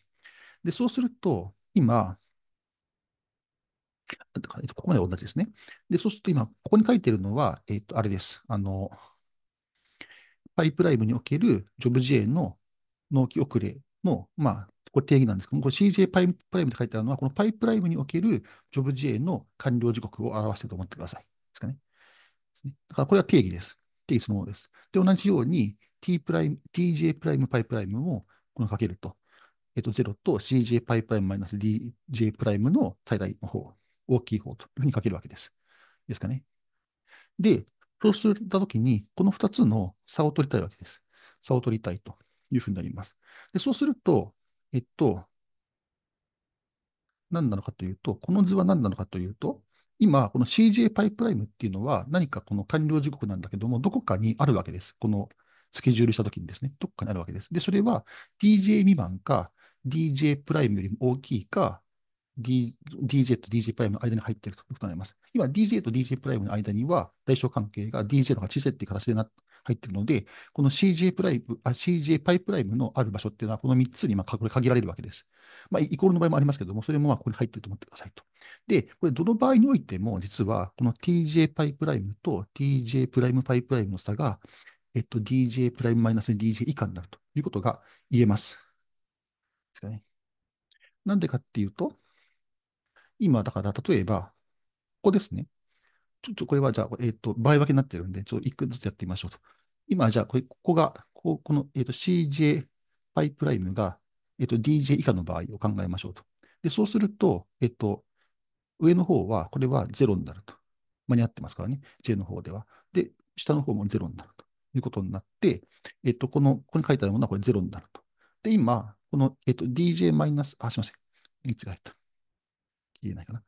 で、そうすると、今、ここまで同じですね。で、そうすると今、ここに書いているのは、えっ、ー、と、あれです。あの、パイプライブにおけるジョブ J の納期遅れの、まあ、これ定義なんですけども、これ CJ パイプライムって書いてあるのは、このパイプライムにおけるジョブ J の完了時刻を表していると思ってください。ですかね。だからこれは定義です。っていうものです。で、同じように t プライム、tj プライムパイプライムもこのかけると、えっと、0と cj パイプライムマイナス dj プライムの最大の方、大きい方というふうにかけるわけです。ですかね。で、そうるたときに、この2つの差を取りたいわけです。差を取りたいというふうになります。で、そうすると、えっと、何なのかというと、この図は何なのかというと、今、この CJ パイプライムっていうのは、何かこの完了時刻なんだけども、どこかにあるわけです。このスケジュールしたときにですね、どこかにあるわけです。で、それは DJ 未満か、DJ プライムよりも大きいか、D、j と DJ プライムの間に入っているということになります。今、DJ と DJ プライムの間には、対象関係が DJ の方が小さいっていう形でな入っているので、この CJ プライム、あ、CJ パイプライムのある場所っていうのは、この3つにまあ限られるわけです。まあ、イコールの場合もありますけども、それもまあここに入っていると思ってくださいと。で、これどの場合においても、実はこの TJ パイプライムと TJ プライムパイプライムの差が、えっと、DJ プライムマイナス DJ 以下になるということが言えます。ですかね。なんでかっていうと、今、だから、例えば、ここですね。ちょっとこれは、じゃあ、えっ、ー、と、場合分けになってるんで、ちょっと一個ずつやってみましょうと。今、じゃあこ、ここが、ここの、えー、と CJ パイプライムが、えー、と DJ 以下の場合を考えましょうと。で、そうすると、えっ、と、上の方は、これは0になると。間に合ってますからね、J の方では。で、下の方も0になるということになって、えっ、と、この、ここに書いてあるものはこれ0になると。で、今、この、えっ、と、DJ マイナス、あ、すいません。3つが入った。消えないかな。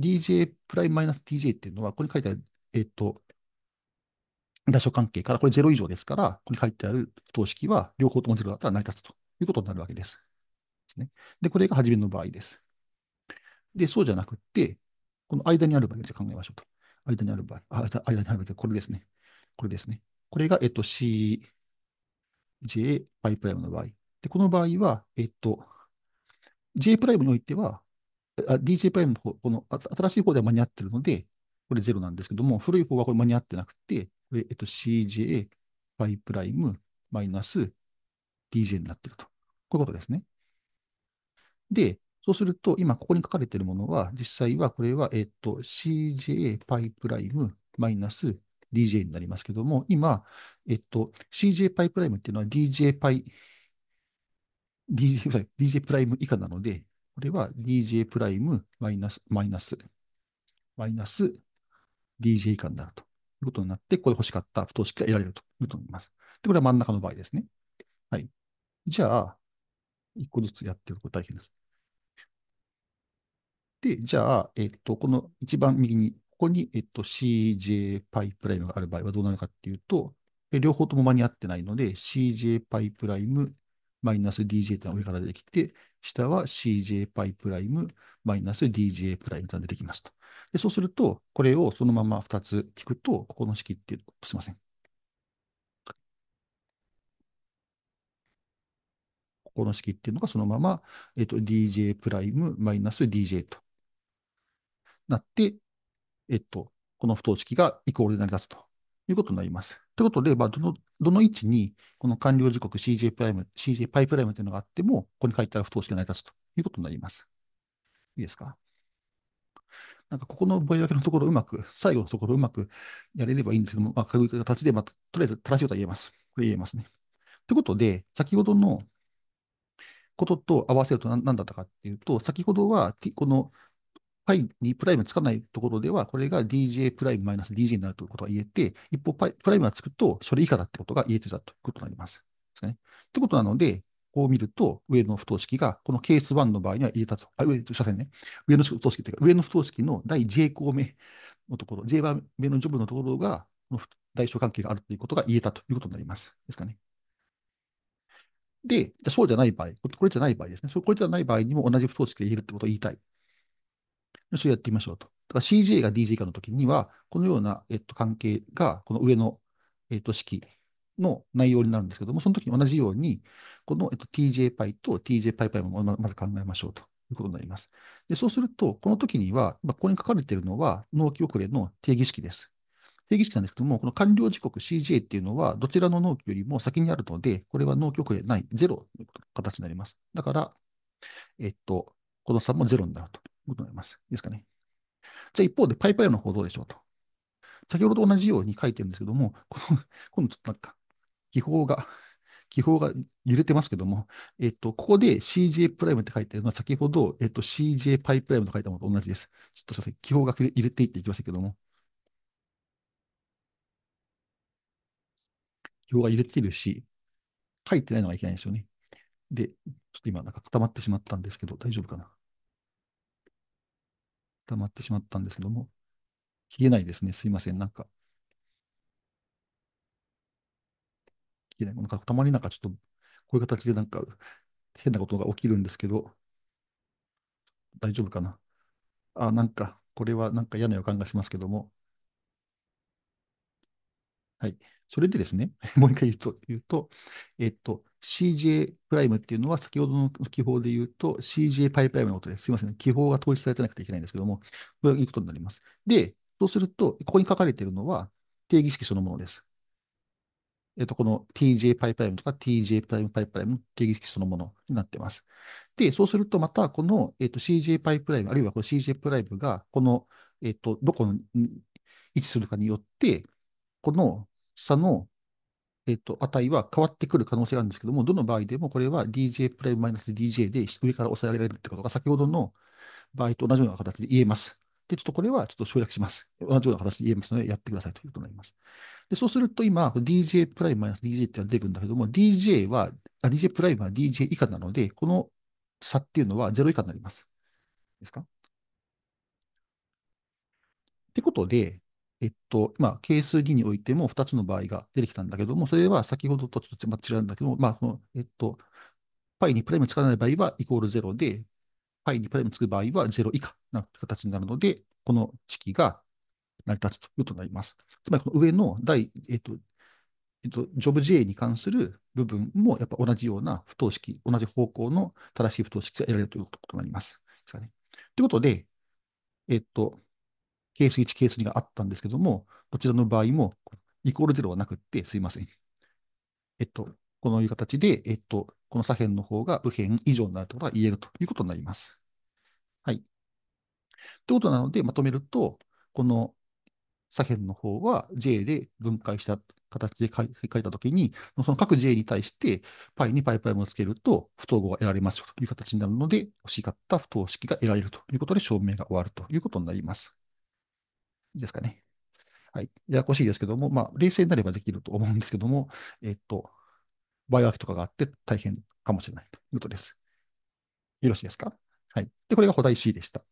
DJ プライムマイナス DJ っていうのは、ここに書いてある、えっ、と、代償関係から、これ0以上ですから、ここに書いてある等式は両方とも0だったら成り立つということになるわけです。ですね、で、これが初めの場合です。で、そうじゃなくて、この間にある場合じゃ考えましょうと。間にある場合、あ間にある場合、これですね。これですね。これが、えっと、CJ i プライムの場合。で、この場合は、えっと、J プライムにおいては、DJ プライムの方、この新しい方では間に合ってるので、これ0なんですけども、古い方はこれ間に合ってなくて、で、えっと、CJ フイプライムマイナス DJ になってると。こういうことですね。で、そうすると、今ここに書かれているものは、実際はこれは、えっと、CJ パイプライムマイナス DJ になりますけども、今、えっと、CJ パイプライムっていうのは DJ パイ、DJ, DJ [LAUGHS] プライム以下なので、これは DJ プライムマイナス、マイナス、マイナス DJ 以下になると。いうことになって、ここで欲しかった不等式が得られるということになります。で、これは真ん中の場合ですね。はい。じゃあ、一個ずつやってること大変です。で、じゃあ、えっ、ー、と、この一番右に、ここに、えっ、ー、と、c j パイプライムがある場合はどうなるかっていうと、え両方とも間に合ってないので、c j パイプライムマイナス DJ というのが上から出てきて、下は CJ パイプライムマイナス DJ プライムが出てきますと。でそうすると、これをそのまま2つ聞くと、ここの式っていう、すいません。ここの式っていうのがそのまま、えっと、DJ プライムマイナス DJ となって、えっと、この不等式がイコールで成り立つということになります。ということで、まあ、どの、どの位置に、この完了時刻 CJ プライム、CJ パイプライムというのがあっても、ここに書いたら不等式が成り立つということになります。いいですかなんかここの覚え分けのところうまく、最後のところうまくやれればいいんですけども、まあ、軽い形で、まあ、とりあえず正しいことは言えます。これ言えますね。ということで、先ほどのことと合わせると何だったかっていうと、先ほどは、このパイにプライムつかないところでは、これが DJ プライムマイナス DJ になるということが言えて、一方パイ、プライムがつくと、それ以下だってことが言えてたということになります。ですね。ってことなので、こう見ると、上の不等式が、このケース1の場合には入れたと。あ、上、車線ね。上の不等式というか、上の不等式の第 J 項目のところ、J 番目のジョブのところが、この代償関係があるということが言えたということになります。ですかね。で、じゃそうじゃない場合、これじゃない場合ですね。これじゃない場合にも同じ不等式が言えるってことを言いたいそれやってみましょうと。だから CJ が DJ 化の時には、このような、えっと、関係が、この上の、えっと、式の内容になるんですけども、その時に同じように、この、えっと、TJPy と TJPyPy もまず考えましょうということになります。で、そうすると、この時には、ここに書かれているのは、納期遅れの定義式です。定義式なんですけども、この完了時刻 CJ っていうのは、どちらの納期よりも先にあるので、これは納期遅れない、0という形になります。だから、えっと、この差も0になると。ことになります。いいですかね。じゃあ一方で、パイパイの方どうでしょうと。先ほどと同じように書いてるんですけども、この、[LAUGHS] 今度ちょっとなんか、気泡が、気泡が揺れてますけども、えっと、ここで CJ プライムって書いてるのは、先ほど、えっと、CJ パイプライムと書いたものと同じです。ちょっとすいません、気泡が揺れていっていきましたけども。気泡が揺れてるし、書いてないのがいけないんですよね。で、ちょっと今なんか固まってしまったんですけど、大丈夫かな。溜まってしまったんですけども、消えないですね。すいません。なんか。消えない。なんかたまになんかちょっと、こういう形でなんか変なことが起きるんですけど、大丈夫かな。あ、なんか、これはなんか嫌な予感がしますけども、はい。それでですね、[LAUGHS] もう一回言うと、言うと、えっと、CJ プライムっていうのは、先ほどの記法で言うと、CJ パイプライムのことです。すみません。記法が統一されてなくてはいけないんですけども、こういうことになります。で、そうすると、ここに書かれているのは、定義式そのものです。えっと、この TJ パイプライムとか TJ パイプライムの定義式そのものになってます。で、そうすると、また、この、えっと、CJ パイプライム、あるいはこの CJ プライムが、この、えっと、どこに位置するかによって、この差の、えっと、値は変わってくる可能性があるんですけども、どの場合でもこれは DJ プライムマイナス DJ で上から抑えられるってことが先ほどの場合と同じような形で言えます。で、ちょっとこれはちょっと省略します。同じような形で言えますので、やってくださいということになります。で、そうすると今、DJ プライムマイナス DJ っていうのが出てくるんだけども、DJ は、DJ プライムは DJ 以下なので、この差っていうのは0以下になります。ですかってことで、えっと、まあ、係数2においても2つの場合が出てきたんだけども、それは先ほどとちょっと違うんだけども、まあ、その、えっと、π にプライムつかない場合はイコール0で、π にプライムつく場合は0以下な形になるので、この式が成り立つということになります。つまり、この上の第、えっと、えっと、ジョブ J に関する部分も、やっぱ同じような不等式、同じ方向の正しい不等式が得られるということになります。ですかね。ということで、えっと、ケース1、ケース2があったんですけども、どちらの場合もイコール0はなくって、すいません。えっと、このいう形で、えっと、この左辺の方が右辺以上になるとことが言えるということになります。はい。ということなので、まとめると、この左辺の方は J で分解した形で書いたときに、その各 J に対して π に ππ をつけると不等号が得られますよという形になるので、欲しかった不等式が得られるということで証明が終わるということになります。いいですかね。はい。ややこしいですけども、まあ、冷静になればできると思うんですけども、えっと、バイオアクとかがあって大変かもしれないということです。よろしいですかはい。で、これが補題 C でした。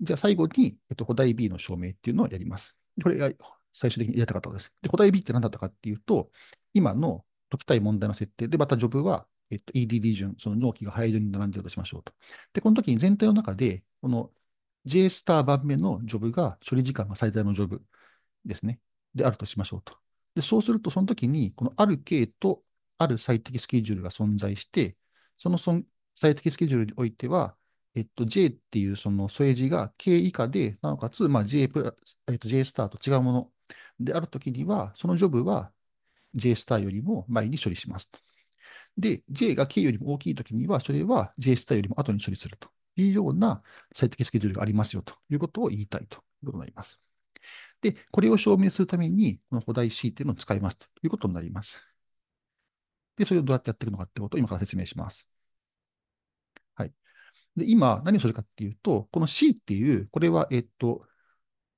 じゃあ最後に、えっと、補題 B の証明っていうのをやります。これが最終的にやりたかったです。で、補題 B って何だったかっていうと、今の解きたい問題の設定で、またジョブは、えっと、EDD 順、その納期がい順に並んでいるとしましょうと。で、この時に全体の中で、この J スター番目のジョブが処理時間が最大のジョブですね。であるとしましょうと。で、そうすると、その時に、このある K とある最適スケジュールが存在して、そのそ最適スケジュールにおいては、えっと、J っていうその添え字が K 以下で、なおかつ、まあ J プラ、えっと、J スターと違うものであるときには、そのジョブは J スターよりも前に処理しますと。で、J が K よりも大きいときには、それは J スターよりも後に処理すると。いうような最適スケジュールがありますよということを言いたいということになります。で、これを証明するために、この補題 C っていうのを使いますということになります。で、それをどうやってやっていくのかってことを今から説明します。はい。で、今、何をするかっていうと、この C っていう、これは、えっと、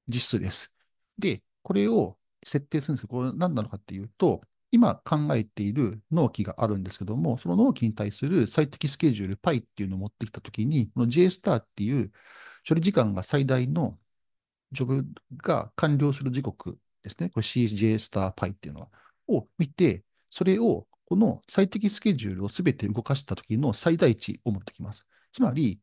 実数です。で、これを設定するんですけど、これ何なのかっていうと、今考えている納期があるんですけども、その納期に対する最適スケジュール π っていうのを持ってきたときに、この JSTAR っていう処理時間が最大のジョブが完了する時刻ですね。これ c j s t a r π っていうのは、を見て、それをこの最適スケジュールをすべて動かしたときの最大値を持ってきます。つまり、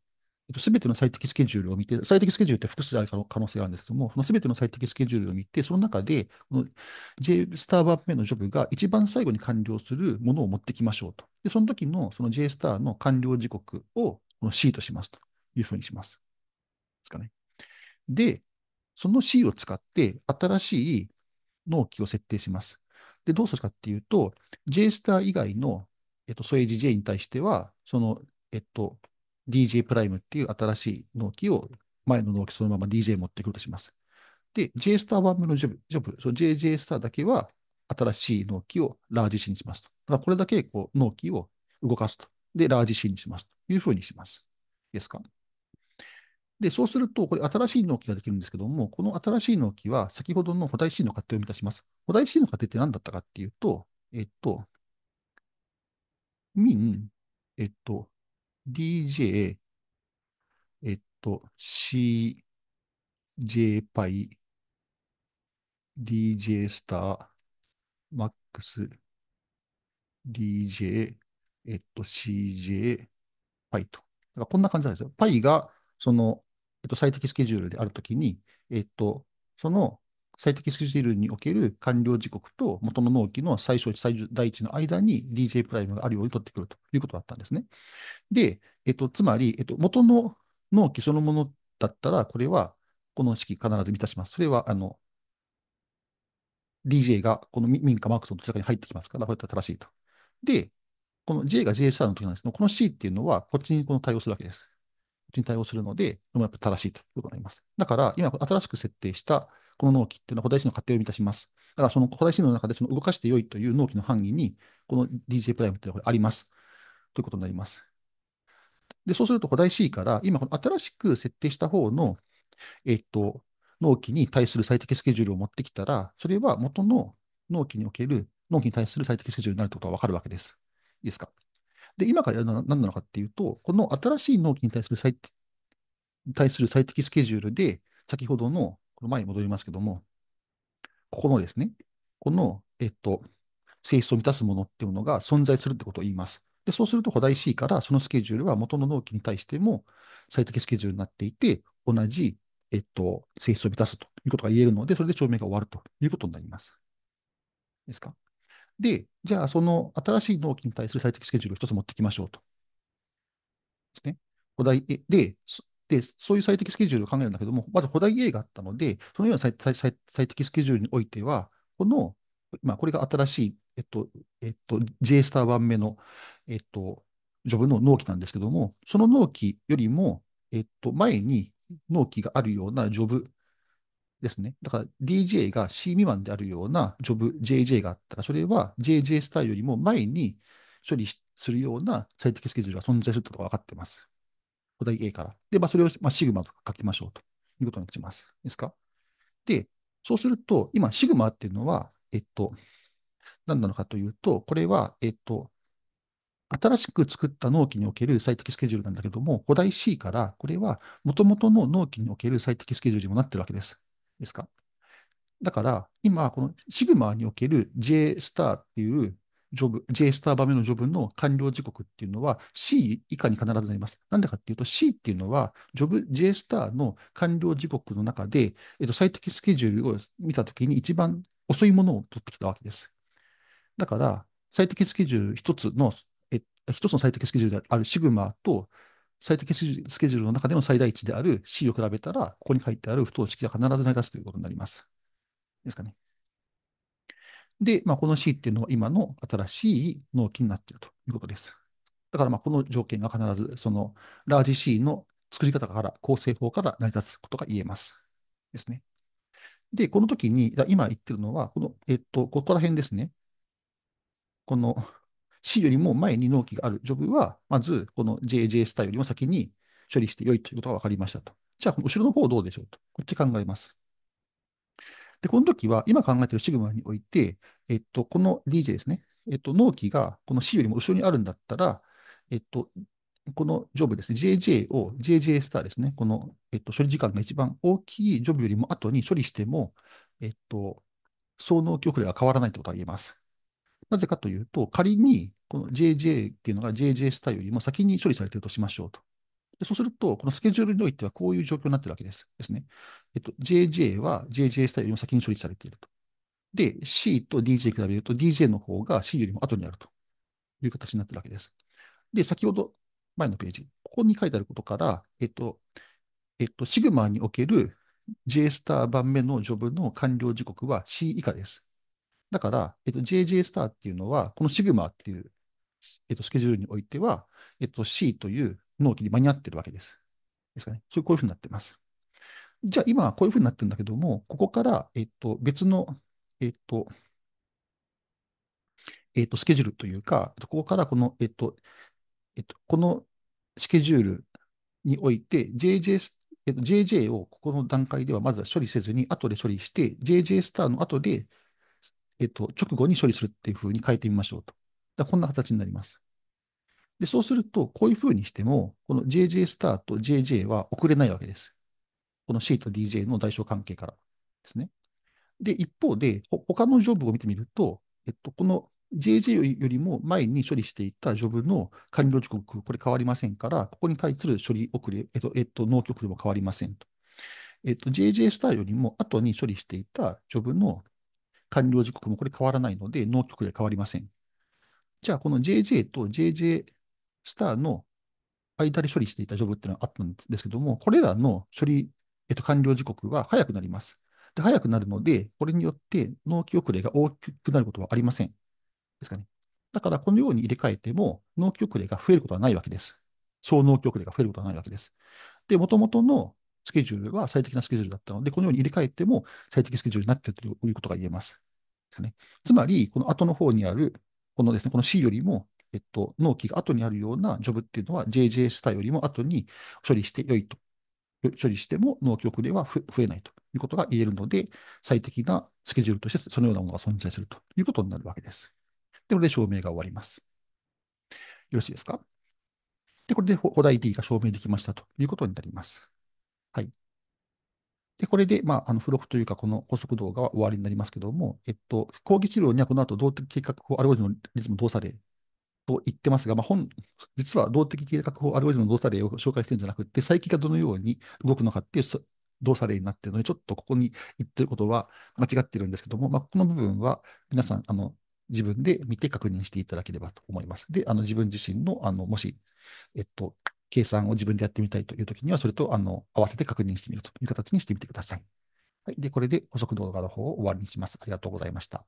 すべての最適スケジュールを見て、最適スケジュールって複数ある可能性があるんですけども、そのすべての最適スケジュールを見て、その中で、J スター版目のジョブが一番最後に完了するものを持ってきましょうと。で、その時のその J スターの完了時刻をこの C としますというふうにします。ですかね。で、その C を使って新しい納期を設定します。で、どうするかっていうと、J スター以外の、えっと、添ージ J に対しては、その、えっと、DJ プライムっていう新しい納期を、前の納期そのまま DJ 持ってくるとします。で、J スターワン分のジョブ、ジョブ、JJ スターだけは新しい納期をラージ C にしますと。だからこれだけこう納期を動かすと。で、ラージ C にしますというふうにします。ですかで、そうすると、これ新しい納期ができるんですけども、この新しい納期は先ほどの補題 C の仮定を満たします。補題 C の仮定って何だったかっていうと、えっと、min、えっと、DJ、えっと、CJPy、DJ スター、MAX、DJ、えっと、CJPy と。だこんな感じなんですよ。Py が、その、えっと、最適スケジュールであるときに、えっと、その最適スケジュールにおける完了時刻と元の納期の最小値、最大値の間に DJ プライムがあるように取ってくるということだったんですね。で、えっと、つまり、えっと、元の納期そのものだったら、これはこの式必ず満たします。それは、あの、DJ がこの民家マークスのどちらかに入ってきますから、これは正しいと。で、この J が J s r の時なんですけど、この C っていうのは、こっちにこの対応するわけです。こっちに対応するので、やっぱ正しいということになります。だから、今、新しく設定したこの納期っていうのは古代史の過程を満たします。だからその古代史の中でその動かして良いという納期の範囲に、この DJ プライムっていうのがあります。ということになります。で、そうすると古代 C から、今この新しく設定した方の、えっと、納期に対する最適スケジュールを持ってきたら、それは元の納期における納期に対する最適スケジュールになるということがわかるわけです。いいですか。で、今からやるのは何なのかっていうと、この新しい納期に対する最対する最適スケジュールで、先ほどの前に戻りますけども、ここのですね、この、えっと、性質を満たすものっていうのが存在するってことを言います。で、そうすると、古代 C からそのスケジュールは元の納期に対しても最適スケジュールになっていて、同じ、えっと、性質を満たすということが言えるので、それで証明が終わるということになります。ですかで、じゃあ、その新しい納期に対する最適スケジュールを一つ持ってきましょうと。ですね。古代で、で、そういう最適スケジュールを考えるんだけども、まず、ホダイ A があったので、そのような最最最適スケジュールにおいては、この、まあ、これが新しい、えっと、えっと、J スター版目の、えっと、ジョブの納期なんですけども、その納期よりも、えっと、前に納期があるようなジョブですね。だから DJ が C 未満であるようなジョブ JJ があったら、それは JJ スターよりも前に処理するような最適スケジュールが存在するってことが分かってます。お題 A から。で、まあ、それを、まあ、シグマとか書きましょうということにします。いいですかで、そうすると、今、シグマっていうのは、えっと、何なのかというと、これは、えっと、新しく作った納期における最適スケジュールなんだけども、古代 C から、これはもともとの納期における最適スケジュールにもなってるわけです。ですかだから、今、このシグマにおける J スターっていうジョブ、J スター場面の序文の完了時刻っていうのは C 以下に必ずなります。なんでかっていうと C っていうのは、ジョブ J スターの完了時刻の中で、えっと、最適スケジュールを見たときに一番遅いものを取ってきたわけです。だから、最適スケジュール一つの、え一つの最適スケジュールであるシグマと、最適スケジュールの中での最大値である C を比べたら、ここに書いてある不等式が必ず成り立つということになります。ですかね。で、まあ、この C っていうのは今の新しい納期になっているということです。だから、まこの条件が必ず、その、ラージ C の作り方から、構成法から成り立つことが言えます。ですね。で、この時に、今言ってるのは、この、えっと、ここら辺ですね。この C よりも前に納期があるジョブは、まず、この JJ スタイルよりも先に処理して良いということが分かりましたと。じゃあ、この後ろの方どうでしょうと。こっち考えます。で、この時は、今考えているシグマにおいて、えっと、この DJ ですね、えっと、納期がこの C よりも後ろにあるんだったら、えっと、このジョブですね、JJ を JJ スターですね、この、えっと、処理時間が一番大きいジョブよりも後に処理しても、えっと、総納期遅れは変わらないということが言えます。なぜかというと、仮にこの JJ っていうのが JJ スターよりも先に処理されているとしましょうと。でそうすると、このスケジュールにおいてはこういう状況になってるわけです。ですね。えっと、JJ は JJ スタイルよりも先に処理されていると。で、C と DJ 比べると DJ の方が C よりも後にあるという形になってるわけです。で、先ほど前のページ、ここに書いてあることから、えっと、えっと、シグマにおける J スター版目のジョブの完了時刻は C 以下です。だから、えっと、JJ スターっていうのは、このシグマっていう、えっと、スケジュールにおいては、えっと、C という納期に間に合ってるわけです。ですかね。それこういうふうになってます。じゃあ今はこういうふうになってるんだけども、ここから、えっと、別の、えっと、えっと、スケジュールというか、ここからこの、えっと、えっと、このスケジュールにおいて JJ、えっと、JJ をここの段階ではまずは処理せずに、後で処理して、JJ スターの後で、えっと、直後に処理するっていうふうに変えてみましょうと。だこんな形になります。で、そうすると、こういうふうにしても、この JJ スターと JJ は送れないわけです。この C と DJ の代償関係からですね。で、一方で、他のジョブを見てみると、えっと、この JJ よりも前に処理していたジョブの完了時刻、これ変わりませんから、ここに対する処理遅れ、えっと、えっと、納期遅れも変わりませんと。えっと、JJ スターよりも後に処理していたジョブの完了時刻もこれ変わらないので、納期遅れ変わりません。じゃあ、この JJ と JJ スターの間で処理していたジョブっていうのがあったんですけども、これらの処理、えっと、完了時刻は早くなります。で、早くなるので、これによって納期遅れが大きくなることはありません。ですかね。だから、このように入れ替えても、納期遅れが増えることはないわけです。小納期遅れが増えることはないわけです。で、もともとのスケジュールは最適なスケジュールだったので、このように入れ替えても最適スケジュールになっているということが言えます。ですね、つまり、この後の方にある、このですね、この C よりもえっと、納期が後にあるようなジョブっていうのは JJS 対よりも後に処理して良いと。処理しても納期遅れは増えないということが言えるので、最適なスケジュールとしてそのようなものが存在するということになるわけです。で、これで証明が終わります。よろしいですかで、これでお題 D が証明できましたということになります。はい。で、これで、まあ、あの付録というか、この補足動画は終わりになりますけども、えっと、講義治療にはこの後動的計画法アルゴリズムのリズム動作でと言ってますが、まあ本、[LAUGHS] 実は動的計画法、アルゴリズムの動作例を紹介してるんじゃなくて、再起がどのように動くのかっていう動作例になっているので、ちょっとここに言ってることは間違ってるんですけども、まあ、この部分は皆さん、あの自分で見て確認していただければと思います。で、あの自分自身のあのもし、えっと、計算を自分でやってみたいというときには、それとあの合わせて確認してみるという形にしてみてください。はい、で、これで補足動画の方を終わりにします。ありがとうございました。